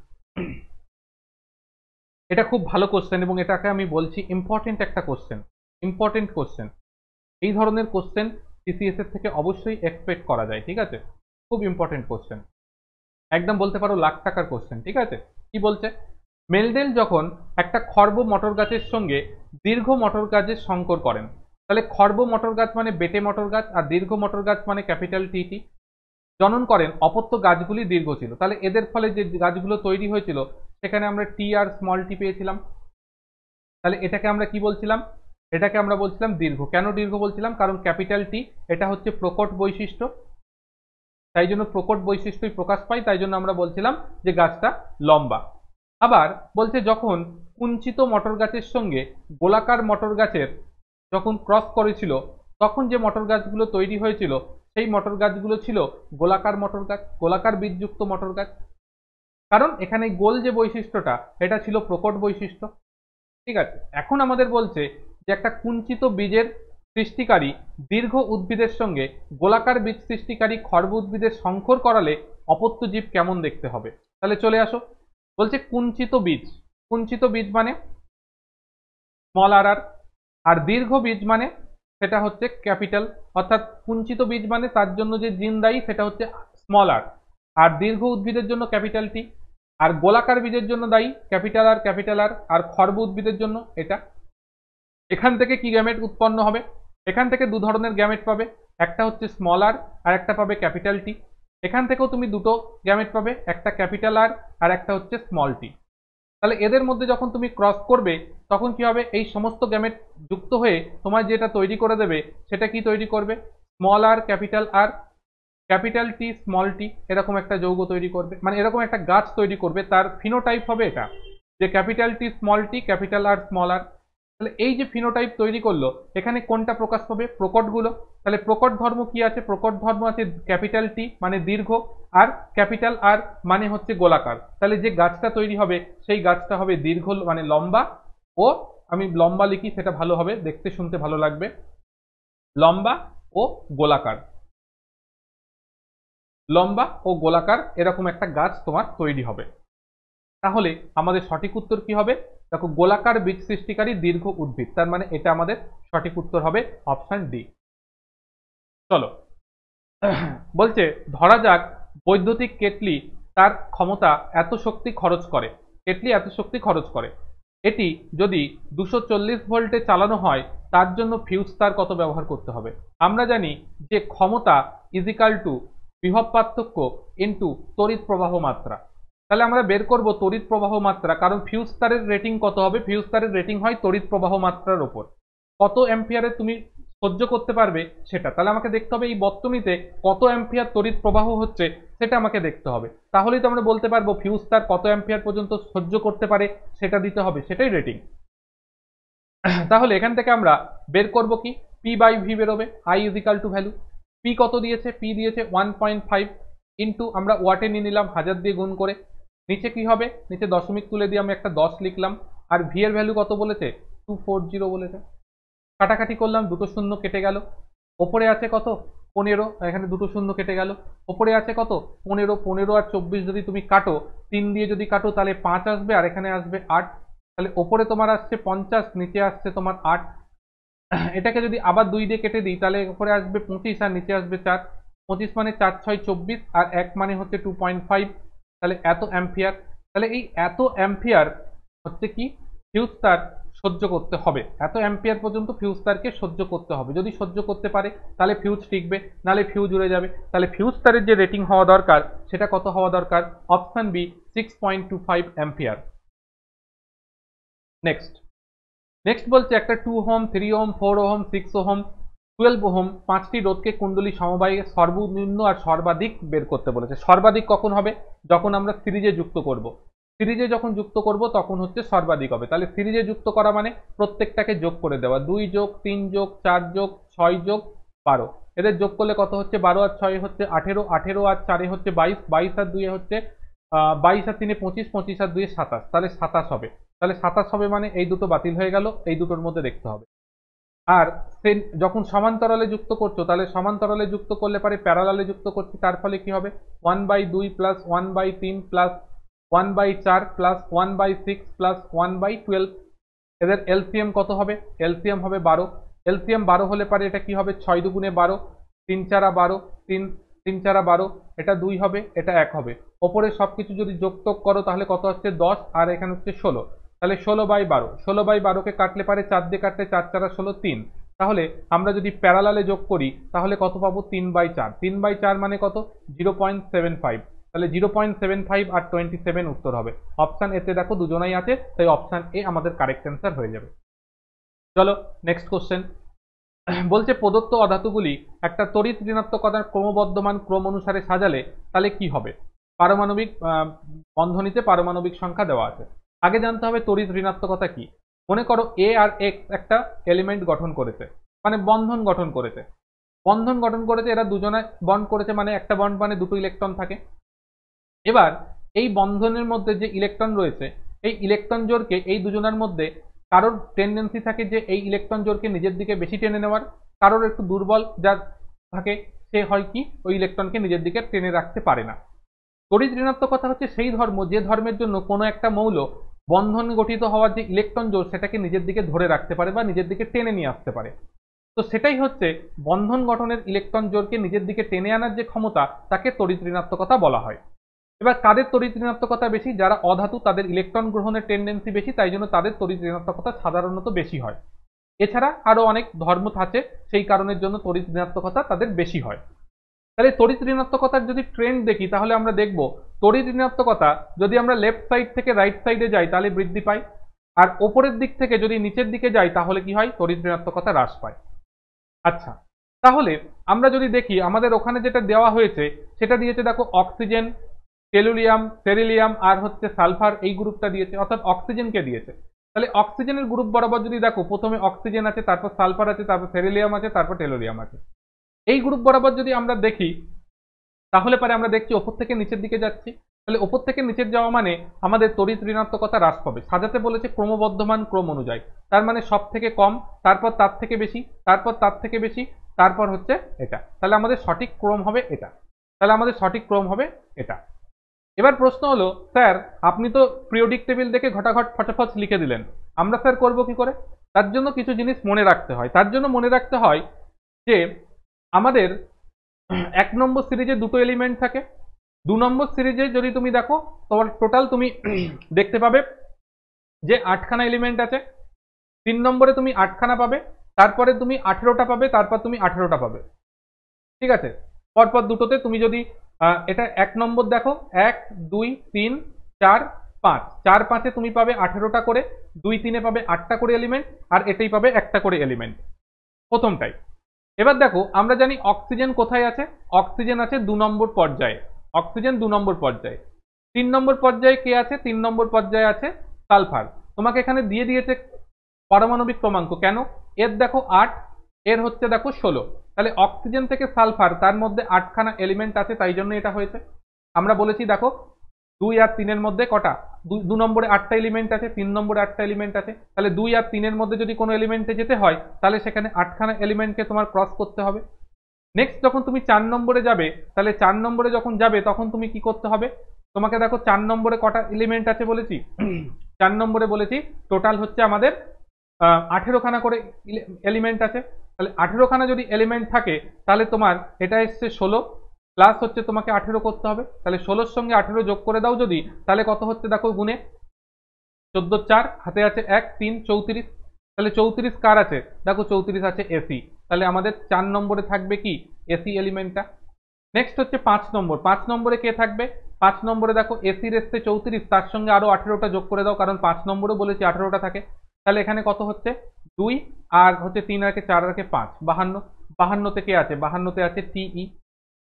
এটা খুব ভালো কোশ্চেন এবং এটাকে আমি বলছি ইম্পর্টেন্ট একটা কোশ্চেন ইম্পর্টেন্ট কোশ্চেন এই ধরনের কোশ্চেন সিসিএস এর থেকে অবশ্যই এক্সপেক্ট করা যায় ঠিক আছে খুব ইম্পর্টেন্ট কোশ্চেন একদম বলতে পারো লাখ টাকার কোশ্চেন ঠিক আছে কি বলছে মেলডেন যখন একটা খর্ব মটর গাছের সঙ্গে দীর্ঘ মটর গাছের সংকর করেন তাহলে খর্ব মটর গাছ মানে বেটে মটর গাছ আর দীর্ঘ মটর গাছ মানে ক্যাপিটাল টিটি জনন করেন অপত্য গাছগুলি দীর্ঘ ছিল তাহলে এদের ফলে যে গাছগুলো তৈরি হয়েছিল সেখানে আমরা টি আর স্মল টি পেয়েছিলাম তাহলে এটাকে আমরা কি বলছিলাম এটাকে আমরা বলছিলাম দীর্ঘ কেন দীর্ঘ বলছিলাম কারণ ক্যাপিটাল টি এটা হচ্ছে প্রকট বৈশিষ্ট্য তাই জন্য প্রকট বৈশিষ্ট্যই প্রকাশ পায় তাই জন্য আমরা বলছিলাম যে গাছটা লম্বা আবার বলছে যখন কুঞ্চিত মটর গাছের সঙ্গে গোলাকার মটর গাছের যখন ক্রস করেছিল তখন যে মটর গাছগুলো তৈরি হয়েছিল সেই মটর গাছগুলো ছিল গোলাকার মটর গাছ গোলাকার বীজযুক্ত মটর গাছ কারণ এখানে গোল যে বৈশিষ্ট্যটা এটা ছিল প্রকট বৈশিষ্ট্য ঠিক আছে এখন আমাদের বলছে যে একটা কুঞ্চিত বীজের সৃষ্টিকারী দীর্ঘ উদ্ভিদের সঙ্গে গোলাকার বীজ সৃষ্টিকারী খর্ব উদ্ভিদের সংকর করালে অপত্য জীব কেমন দেখতে হবে তাহলে চলে আসো বলছে কুঞ্চিত বীজ কুঞ্চিত বীজ মানে স্মল আর আর আর দীর্ঘ বীজ মানে সেটা হচ্ছে ক্যাপিটাল অর্থাৎ কুঞ্চিত বীজ মানে তার জন্য যে জিন দায়ী সেটা হচ্ছে স্মল আর আর দীর্ঘ উদ্ভিদের জন্য ক্যাপিটাল টি আর গোলাকার বীজের জন্য দায়ী ক্যাপিটাল আর ক্যাপিটাল আর আর খর্ব উদ্ভিদের জন্য এটা এখান থেকে কি গ্যামেট উৎপন্ন হবে এখান থেকে দু ধরনের গ্যামেট পাবে একটা হচ্ছে স্মল আর আর একটা পাবে ক্যাপিটাল টি এখান থেকেও তুমি দুটো গ্যামেট পাবে একটা ক্যাপিটাল আর আর একটা হচ্ছে স্মল টি তাহলে এদের মধ্যে যখন তুমি ক্রস করবে তখন কি হবে এই সমস্ত গ্যামেট যুক্ত হয়ে তোমার যেটা তৈরি করে দেবে সেটা কি তৈরি করবে small R capital R capital T small T এরকম একটা যৌগ তৈরি করবে মানে এরকম একটা গাছ তৈরি করবে তার ফিনোটাইপ হবে এটা যে capital T small T capital R small R তাহলে এই যে ফিনোটাইপ তৈরি করলো এখানে কোনটা প্রকাশ পাবে প্রকটগুলো তাহলে প্রকট ধর্ম কি আছে প্রকট ধর্ম আছে ক্যাপিটাল টি মানে দীর্ঘ আর ক্যাপিটাল আর মানে হচ্ছে গোলাকার তাহলে যে গাছটা তৈরি হবে সেই গাছটা হবে দীর্ঘ মানে লম্বা ও আমি লম্বা লিখি সেটা ভালো হবে দেখতে শুনতে ভালো লাগবে লম্বা ও গোলাকার লম্বা ও গোলাকার এরকম একটা গাছ তোমার তৈরি হবে তাহলে আমাদের সঠিক উত্তর কি হবে দেখো গোলাকার বীজ সৃষ্টিকারী দীর্ঘ উদ্ভিদ তার মানে এটা আমাদের সঠিক উত্তর হবে অপশান ডি চলো বলছে ধরা যাক বৈদ্যুতিক কেটলি তার ক্ষমতা এত শক্তি খরচ করে কেটলি এত শক্তি খরচ করে এটি যদি দুশো চল্লিশ ভোল্টে চালানো হয় তার জন্য ফিউজ তার কত ব্যবহার করতে হবে আমরা জানি যে ক্ষমতা ইজিক্যাল টু বিভব পার্থক্য ইন্টু তড়িৎ প্রবাহ মাত্রা তাহলে আমরা বের করব তড়িৎ প্রবাহ মাত্রা কারণ ফিউজ তারের রেটিং কত হবে ফিউজ তারের রেটিং হয় তড়িৎ প্রবাহ মাত্রার ওপর কত অ্যাম্পিয়ারে তুমি সহ্য করতে পারবে সেটা তাহলে আমাকে দেখতে হবে এই বর্তনীতে কত অ্যাম্পিয়ার তড়িৎ প্রবাহ হচ্ছে সেটা আমাকে দেখতে হবে তাহলেই তো আমরা বলতে পারবো ফিউজ তার কত অ্যাম্পিয়ার পর্যন্ত সহ্য করতে পারে সেটা দিতে হবে সেটাই রেটিং তাহলে এখান থেকে আমরা বের করব কি পি বাই ভি বেরোবে I is equal to value P কত দিয়েছে পি দিয়েছে ওয়ান পয়েন্ট ফাইভ ইন্টু আমরা ওয়াটে নিয়ে নিলাম হাজার দিয়ে গুণ করে নিচে কি হবে নিচে দশমিক তুলে দিয়ে আমি একটা দশ লিখলাম আর ভি এর ভ্যালু কত বলেছে টু ফোর জিরো বলেছে কাটাকাটি করলাম দুটো শূন্য কেটে গেল ওপরে আছে কত পনেরো এখানে দুটো শূন্য কেটে গেল ওপরে আছে কত পনেরো পনেরো আর চব্বিশ যদি তুমি কাটো তিন দিয়ে যদি কাটো তাহলে পাঁচ আসবে আর এখানে আসবে আট তাহলে ওপরে তোমার আসছে পঞ্চাশ নিচে আসছে তোমার আট এটাকে যদি আবার দুই দিয়ে কেটে দিই তাহলে ওপরে আসবে পঁচিশ আর নিচে আসবে চার পঁচিশ মানে চার ছয় চব্বিশ আর এক মানে হচ্ছে টু পয়েন্ট ফাইভ তাহলে এত অ্যাম্পিয়ার তাহলে এই এত অ্যাম্পিয়ার হচ্ছে কি ফিউজ তার সহ্য করতে হবে এত অ্যাম্পিয়ার পর্যন্ত ফিউজ তারকে সহ্য করতে হবে যদি সহ্য করতে পারে তাহলে ফিউজ টিকবে নালে ফিউজ উড়ে যাবে তাহলে ফিউজ তারের যে রেটিং হওয়া দরকার সেটা কত হওয়া দরকার option B six point two five ampere next next বলছে একটা two ohm three ohm four ohm six ohm twelve ohm পাঁচটি রোধকে কুণ্ডলী সমবায়ে সর্বনিম্ন আর সর্বাধিক বের করতে বলেছে সর্বাধিক কখন হবে যখন আমরা সিরিজে যুক্ত করব। সিরিজে যখন যুক্ত করব তখন হচ্ছে সর্বাধিক হবে তাহলে সিরিজে যুক্ত করা মানে প্রত্যেকটাকে যোগ করে দেওয়া দুই যোগ তিন যোগ চার যোগ ছয় যোগ বারো এদের যোগ করলে কত হচ্ছে বারো আর ছয় হচ্ছে আঠেরো আঠেরো আর চারে হচ্ছে বাইশ বাইশ আর দুয়ে হচ্ছে বাইশ আর তিনে পঁচিশ পঁচিশ আর দুয়ে সাতাশ তাহলে সাতাশ হবে তাহলে সাতাশ হবে মানে এই দুটো বাতিল হয়ে গেল এই দুটোর মধ্যে দেখতে হবে আর সেন যখন সমান্তরালে যুক্ত করছো তাহলে সমান্তরালে যুক্ত করলে পারে প্যারালালে যুক্ত করছি তার ফলে কি হবে ওয়ান বাই দুই প্লাস ওয়ান বাই তিন প্লাস ওয়ান বাই চার plus one by six plus one by twelve এদের এলসিএম কত হবে এলসিএম হবে বারো এলসিএম বারো হলে পারে এটা কি হবে ছয় দুগুণে বারো তিন চারা বারো তিন তিন চারা বারো এটা দুই হবে এটা এক হবে ওপরে সব কিছু যদি যোগ করো তাহলে কত আসছে দশ আর এখানে হচ্ছে ষোলো তাহলে ষোলো বাই বারো ষোলো বাই বারোকে কাটলে পারে চার দিয়ে কাটলে চার চারা ষোলো তিন তাহলে আমরা যদি প্যারালালে যোগ করি তাহলে কত পাবো তিন বাই চার তিন বাই চার মানে কত জিরো পয়েন্ট সেভেন ফাইভ তাহলে জিরো পয়েন্ট সেভেন ফাইভ আর টোয়েন্টি সেভেন উত্তর হবে অপশান এতে দেখো দুজনাই আছে তাই অপশান এ আমাদের কারেক্ট অ্যান্সার হয়ে যাবে চলো নেক্সট কোশ্চেন বলছে প্রদত্ত অধাতুগুলি একটা তড়িৎ ঋণাত্মকতার ক্রমবর্ধমান ক্রম অনুসারে সাজালে তাহলে কি হবে পারমাণবিক বন্ধনীতে পারমাণবিক সংখ্যা দেওয়া আছে আগে জানতে হবে তড়িৎ ঋণাত্মকতা কি মনে করো এ আর এক্স একটা এলিমেন্ট গঠন করেছে মানে বন্ধন গঠন করেছে বন্ধন গঠন করেছে এরা দুজনে বন্ড করেছে মানে একটা বন্ড মানে দুটো ইলেকট্রন থাকে এবার এই বন্ধনের মধ্যে যে ইলেকট্রন রয়েছে এই ইলেকট্রন জোরকে এই দুজনের মধ্যে কারোর টেন্ডেন্সি থাকে যে এই ইলেকট্রন জোরকে নিজের দিকে বেশি টেনে নেওয়ার কারোর একটু দুর্বল যার থাকে সে হয় কি ওই ইলেকট্রনকে নিজের দিকে টেনে রাখতে পারে না তড়িৎ ঋণাত্মক কথা হচ্ছে সেই ধর্ম যে ধর্মের জন্য কোনো একটা মৌল বন্ধন গঠিত হওয়ার যে ইলেকট্রন জোর সেটাকে নিজের দিকে ধরে রাখতে পারে বা নিজের দিকে টেনে নিয়ে আসতে পারে তো সেটাই হচ্ছে বন্ধন গঠনের ইলেকট্রন জোরকে নিজের দিকে টেনে আনার যে ক্ষমতা তাকে তড়িৎ ঋণাত্মকতা বলা হয় এবার কাদের তড়িৎ ঋণাত্মকতা বেশি যারা অধাতু তাদের ইলেকট্রন গ্রহণের টেন্ডেন্সি বেশি তাই জন্য তাদের তড়িৎ ঋণাত্মকতা সাধারণত বেশি হয় এছাড়া আরও অনেক ধর্ম থাকে সেই কারণের জন্য তড়িৎ ঋণাত্মকতা তাদের বেশি হয় তাহলে তড়িৎ ঋণাত্মকতার যদি ট্রেন্ড দেখি তাহলে আমরা দেখব তড়িৎ ঋণাত্মকতা যদি আমরা লেফট সাইড থেকে রাইট সাইডে যাই তাহলে বৃদ্ধি পায় আর ওপরের দিক থেকে যদি নিচের দিকে যাই তাহলে কি হয় তড়িৎ ঋণাত্মকতা হ্রাস পায় আচ্ছা তাহলে আমরা যদি দেখি আমাদের ওখানে যেটা দেওয়া হয়েছে সেটা দিয়েছে দেখো অক্সিজেন টেলুলিয়াম সেরিলিয়াম আর হচ্ছে সালফার এই গ্রুপটা দিয়েছে অর্থাৎ অক্সিজেনকে দিয়েছে তাহলে অক্সিজেনের গ্রুপ বরাবর যদি দেখো প্রথমে অক্সিজেন আছে তারপর সালফার আছে তারপর সেরিলিয়াম আছে তারপর টেলোলিয়াম আছে এই গ্রুপ বরাবর যদি আমরা দেখি তাহলে পরে আমরা দেখছি ওপর থেকে নিচের দিকে যাচ্ছি তাহলে ওপর থেকে নিচের যাওয়া মানে আমাদের তড়িৎ ঋণাত্মকতা হ্রাস পাবে সাজাতে বলেছে ক্রমবর্ধমান ক্রম অনুযায়ী তার মানে সব থেকে কম তারপর তার থেকে বেশি তারপর তার থেকে বেশি তারপর হচ্ছে এটা তাহলে আমাদের সঠিক ক্রম হবে এটা তাহলে আমাদের সঠিক ক্রম হবে এটা এবার প্রশ্ন হলো স্যার আপনি তো প্রিওডিক টেবিল দেখে ঘটাঘট ফটাফট লিখে দিলেন আমরা স্যার করব কি করে তার জন্য কিছু জিনিস মনে রাখতে হয় তার জন্য মনে রাখতে হয় যে আমাদের এক নম্বর সিরিজে দুটো এলিমেন্ট থাকে দু নম্বর সিরিজে যদি তুমি দেখো তোমার টোটাল তুমি দেখতে পাবে যে আটখানা এলিমেন্ট আছে তিন নম্বরে তুমি আটখানা পাবে তারপরে তুমি আঠেরোটা পাবে তারপর তুমি আঠেরোটা পাবে ঠিক আছে পরপর দুটোতে তুমি যদি এটা এক নম্বর দেখো এক দুই তিন চার পাঁচ চার পাঁচে তুমি পাবে আঠেরোটা করে দুই তিনে পাবে আটটা করে এলিমেন্ট আর এটাই পাবে একটা করে এলিমেন্ট প্রথমটাই এবার দেখো আমরা জানি অক্সিজেন কোথায় আছে অক্সিজেন আছে দু নম্বর পর্যায়ে অক্সিজেন দু নম্বর পর্যায়ে তিন নম্বর পর্যায়ে কে আছে তিন নম্বর পর্যায়ে আছে সালফার তোমাকে এখানে দিয়ে দিয়েছে পারমাণবিক ক্রমাঙ্ক কেন এর দেখো আট এর হচ্ছে দেখো ষোলো তাহলে অক্সিজেন থেকে সালফার তার মধ্যে আটখানা এলিমেন্ট আছে তাই জন্য এটা হয়েছে আমরা বলেছি দেখো দুই আর তিনের মধ্যে কটা দু নম্বরে আটটা এলিমেন্ট আছে তিন নম্বরে আটটা এলিমেন্ট আছে তাহলে দুই আর তিনের মধ্যে যদি কোনো এলিমেন্টে যেতে হয় তাহলে সেখানে আটখানা এলিমেন্টকে তোমার ক্রস করতে হবে নেক্সট যখন তুমি চার নম্বরে যাবে তাহলে চার নম্বরে যখন যাবে তখন তুমি কি করতে হবে তোমাকে দেখো চার নম্বরে কটা এলিমেন্ট আছে বলেছি চার নম্বরে বলেছি টোটাল হচ্ছে আমাদের আঠেরোখানা করে এলিমেন্ট আছে তাহলে আঠেরোখানা যদি এলিমেন্ট থাকে তাহলে তোমার এটা এসছে ষোলো প্লাস হচ্ছে তোমাকে আঠেরো করতে হবে তাহলে ষোলোর সঙ্গে আঠেরো যোগ করে দাও যদি তাহলে কত হচ্ছে দেখো গুনে চোদ্দো চার হাতে আছে এক তিন চৌত্রিশ তাহলে চৌত্রিশ কার আছে দেখো চৌত্রিশ আছে এসি তাহলে আমাদের চার নম্বরে থাকবে কি এসি এলিমেন্টটা নেক্সট হচ্ছে পাঁচ নম্বর পাঁচ নম্বরে কে থাকবে পাঁচ নম্বরে দেখো এসি রেসতে চৌত্রিশ তার সঙ্গে আরও আঠেরোটা যোগ করে দাও কারণ পাঁচ নম্বরেও বলেছি আঠেরোটা থাকে তাহলে এখানে কত হচ্ছে দুই আর হচ্ছে তিন আরকে চার আরকে পাঁচ বাহান্ন বাহান্নতে কে আছে বাহান্নতে আছে টিই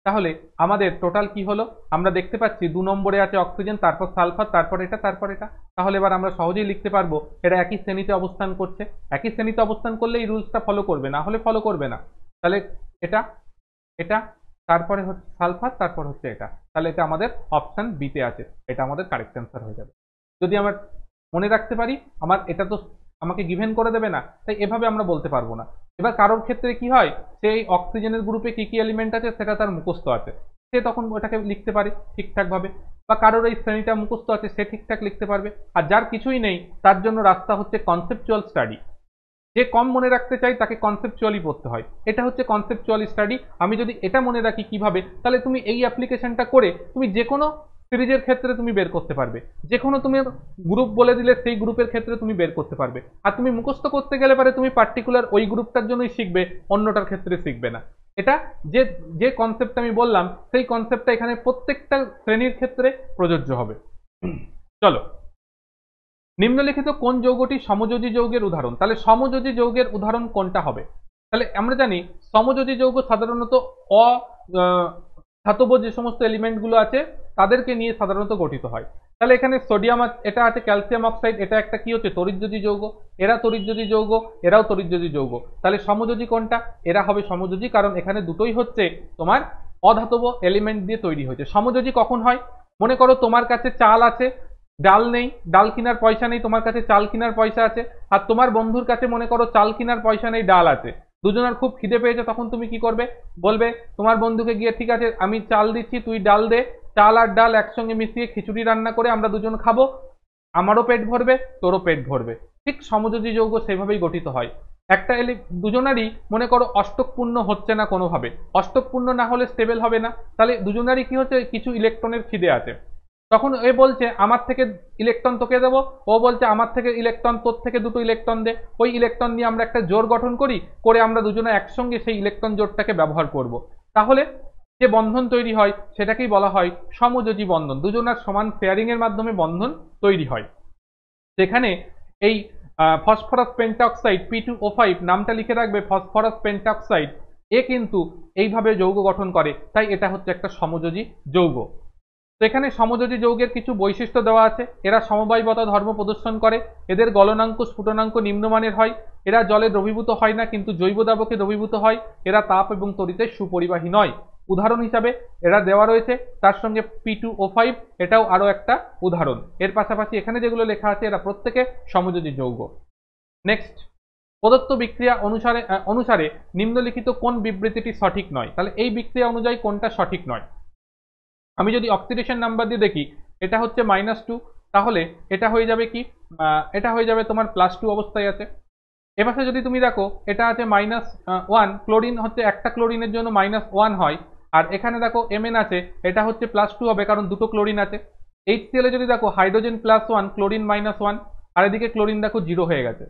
তাহলে আমাদের টোটাল কি হলো আমরা দেখতে পাচ্ছি দু নম্বরে আছে অক্সিজেন তারপর সালফার তারপর এটা তারপর এটা তাহলে এবার আমরা সহজেই লিখতে পারবো এটা একই শ্রেণীতে অবস্থান করছে একই শ্রেণীতে অবস্থান করলে এই রুলসটা ফলো করবে না হলে ফলো করবে না তাহলে এটা এটা তারপরে হচ্ছে সালফার তারপর হচ্ছে এটা তাহলে এটা আমাদের অপশান বিতে আছে এটা আমাদের কারেক্ট অ্যান্সার হয়ে যাবে যদি আমার মনে রাখতে পারি আমার এটা তো আমাকে গিভেন করে দেবে না তাই এভাবে আমরা বলতে পারবো না এবার কারোর ক্ষেত্রে কি হয় সেই অক্সিজেনের গ্রুপে কী কী এলিমেন্ট আছে সেটা তার মুখস্থ আছে সে তখন ওটাকে লিখতে পারে ঠিকঠাকভাবে বা কারোর এই শ্রেণীটা মুখস্থ আছে সে ঠিকঠাক লিখতে পারবে আর যার কিছুই নেই তার জন্য রাস্তা হচ্ছে কনসেপচুয়াল স্টাডি যে কম মনে রাখতে চাই তাকে কনসেপচুয়ালি পড়তে হয় এটা হচ্ছে কনসেপচুয়াল স্টাডি আমি যদি এটা মনে রাখি কিভাবে তাহলে তুমি এই অ্যাপ্লিকেশনটা করে তুমি যে কোনো সিরিজের ক্ষেত্রে তুমি বের করতে পারবে যে কোনো তুমি গ্রুপ বলে দিলে সেই গ্রুপের ক্ষেত্রে তুমি বের করতে পারবে আর তুমি মুখস্থ করতে গেলে পারে তুমি পার্টিকুলার ওই গ্রুপটার জন্যই শিখবে অন্যটার ক্ষেত্রে শিখবে না এটা যে যে কনসেপ্ট আমি বললাম সেই কনসেপ্টটা এখানে প্রত্যেকটা শ্রেণীর ক্ষেত্রে প্রযোজ্য হবে চলো নিম্নলিখিত কোন যৌগটি সমযোজী যৌগের উদাহরণ তাহলে সমযোজী যৌগের উদাহরণ কোনটা হবে তাহলে আমরা জানি সমযোজী যৌগ সাধারণত অ ধাতব যে সমস্ত এলিমেন্টগুলো আছে তাদেরকে নিয়ে সাধারণত গঠিত হয় তাহলে এখানে সোডিয়াম এটা আছে ক্যালসিয়াম অক্সাইড এটা একটা কি হচ্ছে তরিতযোজী যৌগ এরা তরিতযোজী যৌগ এরাও তরিতযোজী যৌগ তাহলে সমযোজী কোনটা এরা হবে সমযোজী কারণ এখানে দুটোই হচ্ছে তোমার অধাতব এলিমেন্ট দিয়ে তৈরি হয়েছে সমযোজি কখন হয় মনে করো তোমার কাছে চাল আছে ডাল নেই ডাল কেনার পয়সা নেই তোমার কাছে চাল কেনার পয়সা আছে আর তোমার বন্ধুর কাছে মনে করো চাল কেনার পয়সা নেই ডাল আছে দুজনের খুব খিদে পেয়েছে তখন তুমি কি করবে বলবে তোমার বন্ধুকে গিয়ে ঠিক আছে আমি চাল দিচ্ছি তুই ডাল দে চাল আর ডাল একসঙ্গে মিশিয়ে খিচুড়ি রান্না করে আমরা দুজন খাবো আমারও পেট ভরবে তোরও পেট ভরবে ঠিক সমযোজী যৌগ সেভাবেই গঠিত হয় একটা এলি দুজনারই মনে করো অষ্টকপূর্ণ হচ্ছে না কোনোভাবে অষ্টকপূর্ণ না হলে স্টেবেল হবে না তাহলে দুজনারই কি হচ্ছে কিছু ইলেকট্রনের খিদে আছে তখন এ বলছে আমার থেকে ইলেকট্রন তোকে দেব ও বলছে আমার থেকে ইলেকট্রন তোর থেকে দুটো ইলেকট্রন দে ওই ইলেকট্রন নিয়ে আমরা একটা জোর গঠন করি করে আমরা দুজনে একসঙ্গে সেই ইলেকট্রন জোরটাকে ব্যবহার করব। তাহলে যে বন্ধন তৈরি হয় সেটাকেই বলা হয় সমযোজী বন্ধন দুজনার সমান ফেয়ারিংয়ের মাধ্যমে বন্ধন তৈরি হয় সেখানে এই phosphorus pentoxide P two O five নামটা লিখে রাখবে ফসফরাস পেন্টাক্সাইড এ কিন্তু এইভাবে যৌগ গঠন করে তাই এটা হচ্ছে একটা সমযোজী যৌগ তো এখানে সমযোজী যৌগের কিছু বৈশিষ্ট্য দেওয়া আছে এরা সমবায়বতা ধর্ম প্রদর্শন করে এদের গলনাঙ্ক স্ফুটনাঙ্ক নিম্নমানের হয় এরা জলে দ্রবীভূত হয় না কিন্তু জৈব দ্রাবকে দ্রবীভূত হয় এরা তাপ এবং তরিতে সুপরিবাহী নয় উদাহরণ হিসাবে এরা দেওয়া রয়েছে তার সঙ্গে পি টু ও ফাইভ এটাও আরও একটা উদাহরণ এর পাশাপাশি এখানে যেগুলো লেখা আছে এরা প্রত্যেকে সমযোজী যৌগ নেক্সট প্রদত্ত বিক্রিয়া অনুসারে অনুসারে নিম্নলিখিত কোন বিবৃতিটি সঠিক নয় তাহলে এই বিক্রিয়া অনুযায়ী কোনটা সঠিক নয় আমি যদি অক্সিডেশন নাম্বার দিয়ে দেখি এটা হচ্ছে মাইনাস টু তাহলে এটা হয়ে যাবে কি এটা হয়ে যাবে তোমার প্লাস টু অবস্থায় আছে এপাশে যদি তুমি দেখো এটা আছে মাইনাস ওয়ান ক্লোরিন হচ্ছে একটা ক্লোরিনের জন্য মাইনাস ওয়ান হয় আর এখানে দেখো এমএন আছে এটা হচ্ছে প্লাস টু হবে কারণ দুটো ক্লোরিন আছে এইচ সিএলে যদি দেখো hydrogen plus one chlorine minus one আর এদিকে ক্লোরিন দেখো জিরো হয়ে গেছে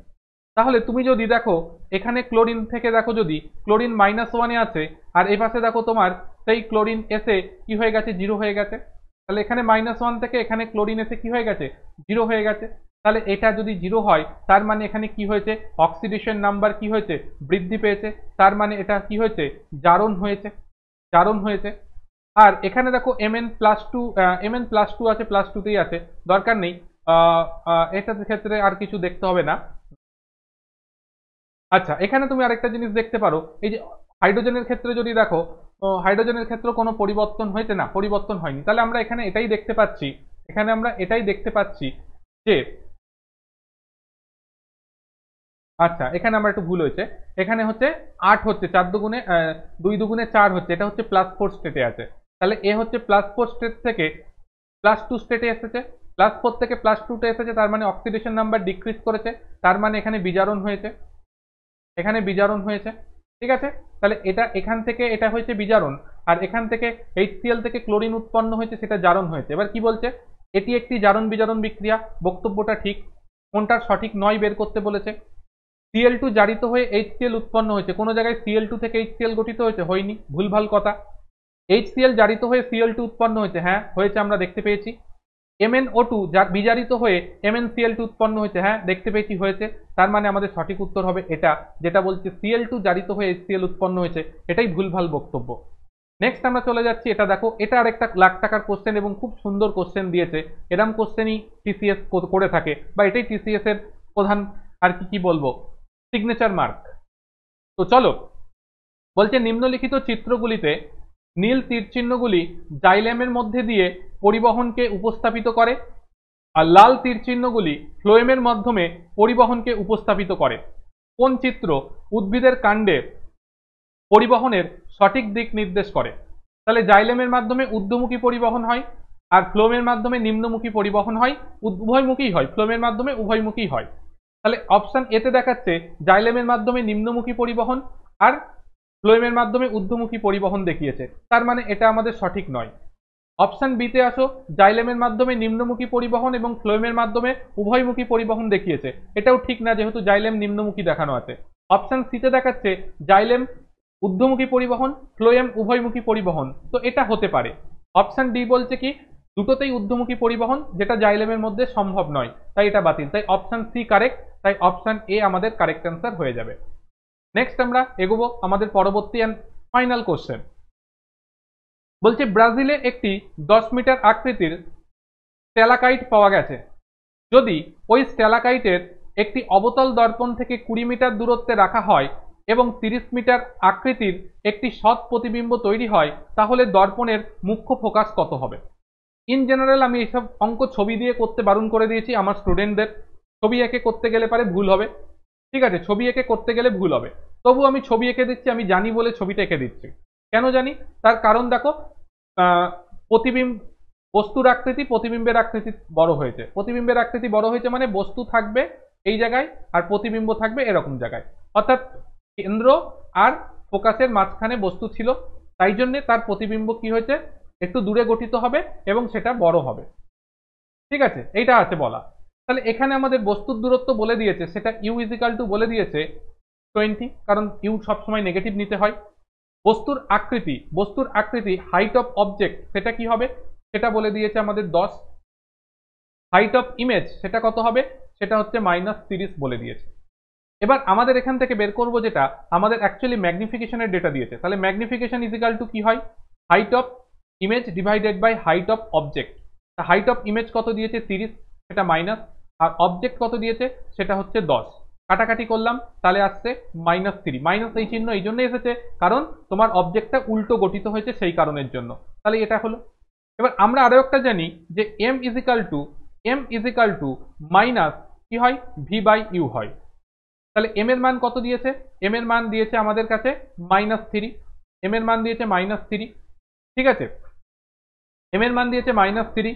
তাহলে তুমি যদি দেখো এখানে ক্লোরিন থেকে দেখো যদি ক্লোরিন মাইনাস ওয়ানে আছে আর এ পাশে দেখো তোমার সেই ক্লোরিন এসে কি হয়ে গেছে জিরো হয়ে গেছে তাহলে এখানে মাইনাস ওয়ান থেকে এখানে ক্লোরিন এসে কি হয়ে গেছে জিরো হয়ে গেছে তাহলে এটা যদি জিরো হয় তার মানে এখানে কি হয়েছে অক্সিডেশন নাম্বার কি হয়েছে বৃদ্ধি পেয়েছে তার মানে এটা কি হয়েছে জারণ হয়েছে কারণ হয়েছে আর এখানে দেখো M N plus two M N plus two আছে প্লাস টুতেই আছে দরকার নেই এটার ক্ষেত্রে আর কিছু দেখতে হবে না আচ্ছা এখানে তুমি আরেকটা জিনিস দেখতে পারো এই যে হাইড্রোজেনের ক্ষেত্রে যদি দেখো হাইড্রোজেনের ক্ষেত্রে কোনো পরিবর্তন হয়েছে না পরিবর্তন হয়নি তাহলে আমরা এখানে এটাই দেখতে পাচ্ছি এখানে আমরা এটাই দেখতে পাচ্ছি যে আচ্ছা এখানে আমার একটু ভুল হয়েছে এখানে হচ্ছে আট হচ্ছে চার দুগুণে দুই দুগুণে চার হচ্ছে এটা হচ্ছে প্লাস ফোর স্টেটে আছে তাহলে এ হচ্ছে প্লাস ফোর স্টেট থেকে প্লাস টু স্টেটে এসেছে প্লাস ফোর থেকে প্লাস টুতে এসেছে তার মানে অক্সিডেশন নাম্বার ডিক্রিজ করেছে তার মানে এখানে বিজারণ হয়েছে এখানে বিজারণ হয়েছে ঠিক আছে তাহলে এটা এখান থেকে এটা হয়েছে বিজারণ আর এখান থেকে এইচসিএল থেকে ক্লোরিন উৎপন্ন হয়েছে সেটা জারণ হয়েছে এবার কি বলছে এটি একটি জারণ বিজারণ বিক্রিয়া বক্তব্যটা ঠিক কোনটার সঠিক নয় বের করতে বলেছে সিএল টু জারিত হয়ে এইচসিএল উৎপন্ন হয়েছে কোনো জায়গায় সিএল টু থেকে এইচসিএল গঠিত হয়েছে হয়নি ভুলভাল কথা এইচ সিএল জারিত হয়ে সিএল টু উৎপন্ন হয়েছে হ্যাঁ হয়েছে আমরা দেখতে পেয়েছি ও টু বিজারিত হয়ে এমএনসিএল টু উৎপন্ন হয়েছে হ্যাঁ দেখতে পেয়েছি হয়েছে তার মানে আমাদের সঠিক উত্তর হবে এটা যেটা বলছে সিএল টু জারিত হয়ে এইচসিএল উৎপন্ন হয়েছে এটাই ভুলভাল বক্তব্য নেক্সট আমরা চলে যাচ্ছি এটা দেখো এটা আর একটা লাখ টাকার কোশ্চেন এবং খুব সুন্দর কোশ্চেন দিয়েছে এরম কোশ্চেনই টিসিএস করে থাকে বা এটাই টিসিএস এর প্রধান আর কি কি বলবো সিগনেচার মার্ক তো চলো বলছে নিম্নলিখিত চিত্রগুলিতে নীল তীরচিহ্নগুলি জাইলেমের মধ্যে দিয়ে পরিবহনকে উপস্থাপিত করে আর লাল তীরচিহ্নগুলি ফ্লোয়েমের মাধ্যমে পরিবহনকে উপস্থাপিত করে কোন চিত্র উদ্ভিদের কাণ্ডে পরিবহনের সঠিক দিক নির্দেশ করে তাহলে জাইলেমের মাধ্যমে উর্ধমুখী পরিবহন হয় আর ফ্লোমের মাধ্যমে নিম্নমুখী পরিবহন হয় উভয়মুখী হয় ফ্লোমের মাধ্যমে উভয়মুখী হয় তাহলে অপশান এতে দেখাচ্ছে জাইলেমের মাধ্যমে নিম্নমুখী পরিবহন আর ফ্লোয়েমের মাধ্যমে ঊর্ধ্বমুখী পরিবহন দেখিয়েছে তার মানে এটা আমাদের সঠিক নয় অপশান বিতে আসো জাইলেমের মাধ্যমে নিম্নমুখী পরিবহন এবং ফ্লোয়েমের মাধ্যমে উভয়মুখী পরিবহন দেখিয়েছে এটাও ঠিক না যেহেতু জাইলেম নিম্নমুখী দেখানো আছে অপশান সিতে দেখাচ্ছে জাইলেম ঊর্ধ্বমুখী পরিবহন ফ্লোয়েম উভয়মুখী পরিবহন তো এটা হতে পারে অপশান ডি বলছে কি দুটোতেই ঊর্ধ্বমুখী পরিবহন যেটা জাইলেমের মধ্যে সম্ভব নয় তাই এটা বাতিল তাই অপশান সি কারেক্ট তাই অপশান এ আমাদের কারেক্ট অ্যান্সার হয়ে যাবে নেক্সট আমরা এগোবো আমাদের পরবর্তী অ্যান্ড ফাইনাল কোশ্চেন বলছে ব্রাজিলে একটি দশ মিটার আকৃতির স্ট্যালাকাইট পাওয়া গেছে যদি ওই স্ট্যালাকাইটের একটি অবতল দর্পণ থেকে কুড়ি মিটার দূরত্বে রাখা হয় এবং তিরিশ মিটার আকৃতির একটি সৎ প্রতিবিম্ব তৈরি হয় তাহলে দর্পণের মুখ্য ফোকাস কত হবে ইন জেনারেল আমি এইসব অঙ্ক ছবি দিয়ে করতে বারণ করে দিয়েছি আমার স্টুডেন্টদের ছবি এঁকে করতে গেলে পারে ভুল হবে ঠিক আছে ছবি এঁকে করতে গেলে ভুল হবে তবু আমি ছবি এঁকে দিচ্ছি আমি জানি বলে ছবিটা এঁকে দিচ্ছি কেন জানি তার কারণ দেখো প্রতিবিম্ব বস্তুর আকৃতি প্রতিবিম্বের আকৃতি বড় হয়েছে প্রতিবিম্বের আকৃতি বড় হয়েছে মানে বস্তু থাকবে এই জায়গায় আর প্রতিবিম্ব থাকবে এরকম জায়গায় অর্থাৎ কেন্দ্র আর ফোকাসের মাঝখানে বস্তু ছিল তাই জন্যে তার প্রতিবিম্ব কি হয়েছে একটু দূরে গঠিত হবে এবং সেটা বড় হবে ঠিক আছে এইটা আছে বলা তাহলে এখানে আমাদের বস্তুর দূরত্ব বলে দিয়েছে সেটা ইউ ইজিক্যাল টু বলে দিয়েছে টোয়েন্টি কারণ ইউ সবসময় নেগেটিভ নিতে হয় বস্তুর আকৃতি বস্তুর আকৃতি হাইট অফ অবজেক্ট সেটা কি হবে সেটা বলে দিয়েছে আমাদের দশ হাইট অফ ইমেজ সেটা কত হবে সেটা হচ্ছে মাইনাস তিরিশ বলে দিয়েছে এবার আমাদের এখান থেকে বের করব যেটা আমাদের অ্যাকচুয়ালি ম্যাগনিফিকেশনের ডেটা দিয়েছে তাহলে ম্যাগনিফিকেশন ইজিক্যাল টু কি হয় height of image divided by height of object height of image কত দিয়েছে তিরিশ সেটা মাইনাস আর অবজেক্ট কত দিয়েছে সেটা হচ্ছে দশ কাটাকাটি করলাম তাহলে আসছে মাইনাস থ্রি মাইনাস এই চিহ্ন এই জন্যই এসেছে কারণ তোমার অবজেক্টটা উল্টো গঠিত হয়েছে সেই কারণের জন্য তাহলে এটা হলো এবার আমরা আরও একটা জানি যে M is equal to M is equal to minus কি হয় ভি বাই ইউ হয় তাহলে এম এর মান কত দিয়েছে এম এর মান দিয়েছে আমাদের কাছে মাইনাস থ্রি এম এর মান দিয়েছে মাইনাস থ্রি ঠিক আছে এম এর মান দিয়েছে মাইনাস থ্রি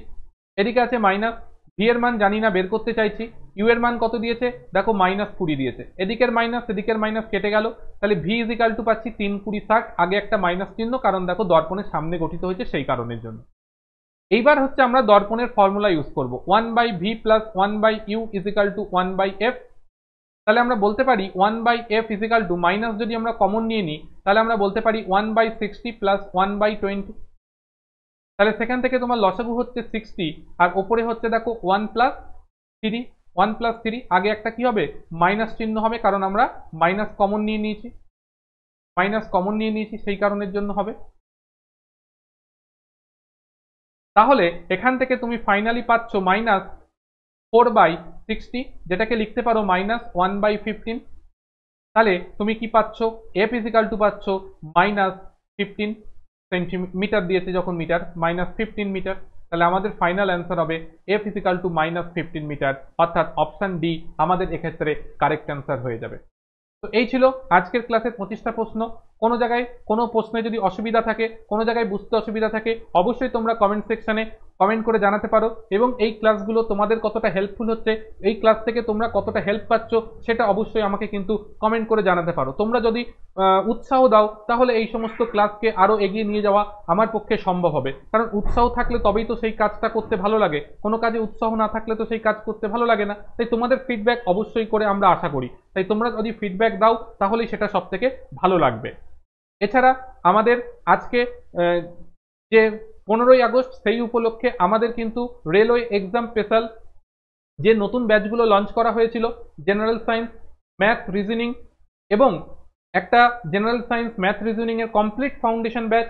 এদিকে আছে মাইনাস ভি এর মান জানি না বের করতে চাইছি ইউ এর মান কত দিয়েছে দেখো মাইনাস কুড়ি দিয়েছে এদিকের মাইনাস এদিকের মাইনাস কেটে গেল তাহলে ভি ইকাল টু পাচ্ছি তিন কুড়ি ষাট আগে একটা মাইনাস চিহ্ন কারণ দেখো দর্পণের সামনে গঠিত হয়েছে সেই কারণের জন্য এইবার হচ্ছে আমরা দর্পণের ফর্মুলা ইউজ করব one by V plus one by U equal to one by F তাহলে আমরা বলতে পারি one by F is equal to minus যদি আমরা কমন নিয়ে নিই তাহলে আমরা বলতে পারি one by sixty plus one by twenty তাহলে সেখান থেকে তোমার লসাগু হচ্ছে সিক্সটি আর ওপরে হচ্ছে দেখো one plus three one plus three আগে একটা কি হবে মাইনাস চিহ্ন হবে কারণ আমরা মাইনাস কমন নিয়ে নিয়েছি মাইনাস কমন নিয়ে নিয়েছি সেই কারণের জন্য হবে তাহলে এখান থেকে তুমি ফাইনালি পাচ্ছ মাইনাস ফোর বাই সিক্সটি যেটাকে লিখতে পারো মাইনাস ওয়ান বাই ফিফটিন তাহলে তুমি কি পাচ্ছ এ ফিজিক্যাল টু পাচ্ছ মাইনাস ফিফটিন সেন্টিমিটার দিয়েছে যখন মিটার মাইনাস ফিফটিন মিটার তাহলে আমাদের ফাইনাল অ্যান্সার হবে F is equal to minus fifteen metre অর্থাৎ অপশান ডি আমাদের এক্ষেত্রে কারেক্ট অ্যান্সার হয়ে যাবে তো এই ছিল আজকের ক্লাসের পঁচিশটা প্রশ্ন কোনো জায়গায় কোনো প্রশ্নে যদি অসুবিধা থাকে কোনো জায়গায় বুঝতে অসুবিধা থাকে অবশ্যই তোমরা কমেন্ট সেকশানে কমেন্ট করে জানাতে পারো এবং এই ক্লাসগুলো তোমাদের কতটা হেল্পফুল হচ্ছে এই ক্লাস থেকে তোমরা কতটা হেল্প পাচ্ছ সেটা অবশ্যই আমাকে কিন্তু কমেন্ট করে জানাতে পারো তোমরা যদি উৎসাহ দাও তাহলে এই সমস্ত ক্লাসকে আরও এগিয়ে নিয়ে যাওয়া আমার পক্ষে সম্ভব হবে কারণ উৎসাহ থাকলে তবেই তো সেই কাজটা করতে ভালো লাগে কোনো কাজে উৎসাহ না থাকলে তো সেই কাজ করতে ভালো লাগে না তাই তোমাদের ফিডব্যাক অবশ্যই করে আমরা আশা করি তাই তোমরা যদি ফিডব্যাক দাও তাহলেই সেটা সব থেকে ভালো লাগবে এছাড়া আমাদের আজকে যে পনেরোই আগস্ট সেই উপলক্ষে আমাদের কিন্তু রেলওয়ে এক্সাম স্পেশাল যে নতুন ব্যাচগুলো লঞ্চ করা হয়েছিল জেনারেল সায়েন্স ম্যাথ রিজনিং এবং একটা জেনারেল সায়েন্স ম্যাথ রিজনিংয়ের কমপ্লিট ফাউন্ডেশন ব্যাচ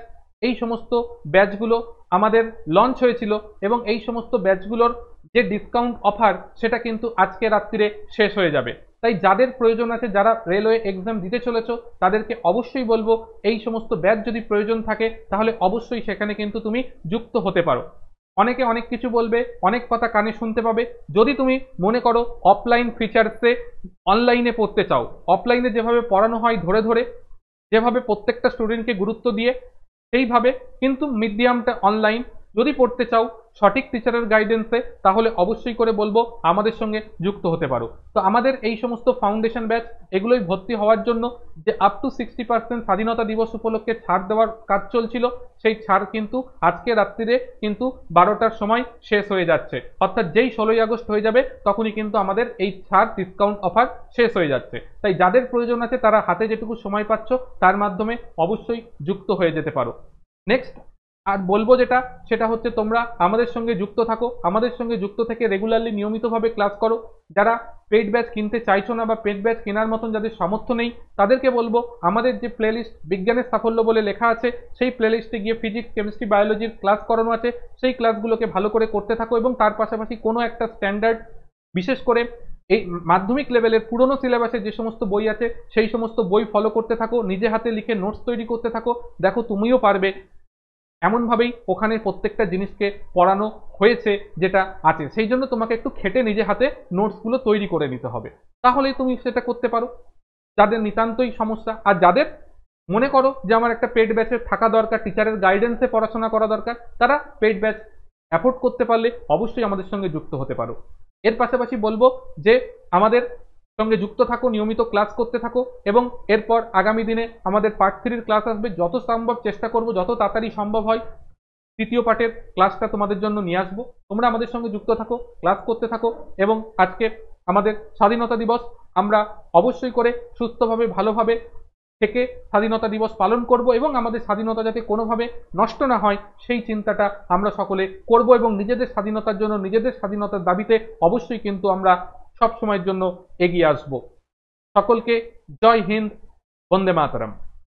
এই সমস্ত ব্যাচগুলো আমাদের লঞ্চ হয়েছিল এবং এই সমস্ত ব্যাচগুলোর যে ডিসকাউন্ট অফার সেটা কিন্তু আজকে রাত্রিরে শেষ হয়ে যাবে তাই যাদের প্রয়োজন আছে যারা রেলওয়ে এক্সাম দিতে চলেছ তাদেরকে অবশ্যই বলবো এই সমস্ত ব্যাচ যদি প্রয়োজন থাকে তাহলে অবশ্যই সেখানে কিন্তু তুমি যুক্ত হতে পারো অনেকে অনেক কিছু বলবে অনেক কথা কানে শুনতে পাবে যদি তুমি মনে করো অফলাইন ফিচার্সে অনলাইনে পড়তে চাও অফলাইনে যেভাবে পড়ানো হয় ধরে ধরে যেভাবে প্রত্যেকটা স্টুডেন্টকে গুরুত্ব দিয়ে সেইভাবে কিন্তু মিডিয়ামটা অনলাইন যদি পড়তে চাও সঠিক টিচারের গাইডেন্সে তাহলে অবশ্যই করে বলবো আমাদের সঙ্গে যুক্ত হতে পারো তো আমাদের এই সমস্ত ফাউন্ডেশন ব্যাচ এগুলোই ভর্তি হওয়ার জন্য যে আপ টু সিক্সটি পার্সেন্ট স্বাধীনতা দিবস উপলক্ষে ছাড় দেওয়ার কাজ চলছিল সেই ছাড় কিন্তু আজকে রাত্রিরে কিন্তু বারোটার সময় শেষ হয়ে যাচ্ছে অর্থাৎ যেই ষোলোই আগস্ট হয়ে যাবে তখনই কিন্তু আমাদের এই ছাড় ডিসকাউন্ট অফার শেষ হয়ে যাচ্ছে তাই যাদের প্রয়োজন আছে তারা হাতে যেটুকু সময় পাচ্ছ তার মাধ্যমে অবশ্যই যুক্ত হয়ে যেতে পারো নেক্সট আর বলবো যেটা সেটা হচ্ছে তোমরা আমাদের সঙ্গে যুক্ত থাকো আমাদের সঙ্গে যুক্ত থেকে রেগুলারলি নিয়মিতভাবে ক্লাস করো যারা পেড ব্যাচ কিনতে চাইছো না বা পেড ব্যাচ কেনার মতন যাদের সামর্থ্য নেই তাদেরকে বলবো আমাদের যে প্লেলিস্ট বিজ্ঞানের সাফল্য বলে লেখা আছে সেই প্লেলিস্টে গিয়ে ফিজিক্স কেমিস্ট্রি বায়োলজির ক্লাস করানো আছে সেই ক্লাসগুলোকে ভালো করে করতে থাকো এবং তার পাশাপাশি কোনো একটা স্ট্যান্ডার্ড বিশেষ করে এই মাধ্যমিক লেভেলের পুরনো সিলেবাসে যে সমস্ত বই আছে সেই সমস্ত বই ফলো করতে থাকো নিজে হাতে লিখে নোটস তৈরি করতে থাকো দেখো তুমিও পারবে এমনভাবেই ওখানে প্রত্যেকটা জিনিসকে পড়ানো হয়েছে যেটা আছে সেই জন্য তোমাকে একটু খেটে নিজে হাতে নোটসগুলো তৈরি করে নিতে হবে তাহলেই তুমি সেটা করতে পারো যাদের নিতান্তই সমস্যা আর যাদের মনে করো যে আমার একটা পেড ব্যাচের থাকা দরকার টিচারের গাইডেন্সে পড়াশোনা করা দরকার তারা পেড ব্যাচ অ্যাফোর্ড করতে পারলে অবশ্যই আমাদের সঙ্গে যুক্ত হতে পারো এর পাশাপাশি বলবো যে আমাদের সঙ্গে যুক্ত থাকো নিয়মিত ক্লাস করতে থাকো এবং এরপর আগামী দিনে আমাদের পার্ট থ্রির ক্লাস আসবে যত সম্ভব চেষ্টা করব যত তাড়াতাড়ি সম্ভব হয় তৃতীয় পার্টের ক্লাসটা তোমাদের জন্য নিয়ে আসবো তোমরা আমাদের সঙ্গে যুক্ত থাকো ক্লাস করতে থাকো এবং আজকে আমাদের স্বাধীনতা দিবস আমরা অবশ্যই করে সুস্থভাবে ভালোভাবে থেকে স্বাধীনতা দিবস পালন করব এবং আমাদের স্বাধীনতা যাতে কোনোভাবে নষ্ট না হয় সেই চিন্তাটা আমরা সকলে করব এবং নিজেদের স্বাধীনতার জন্য নিজেদের স্বাধীনতার দাবিতে অবশ্যই কিন্তু আমরা সবসময়ের জন্য এগিয়ে আসব সকলকে জয় হিন্দ বন্দে মাতরম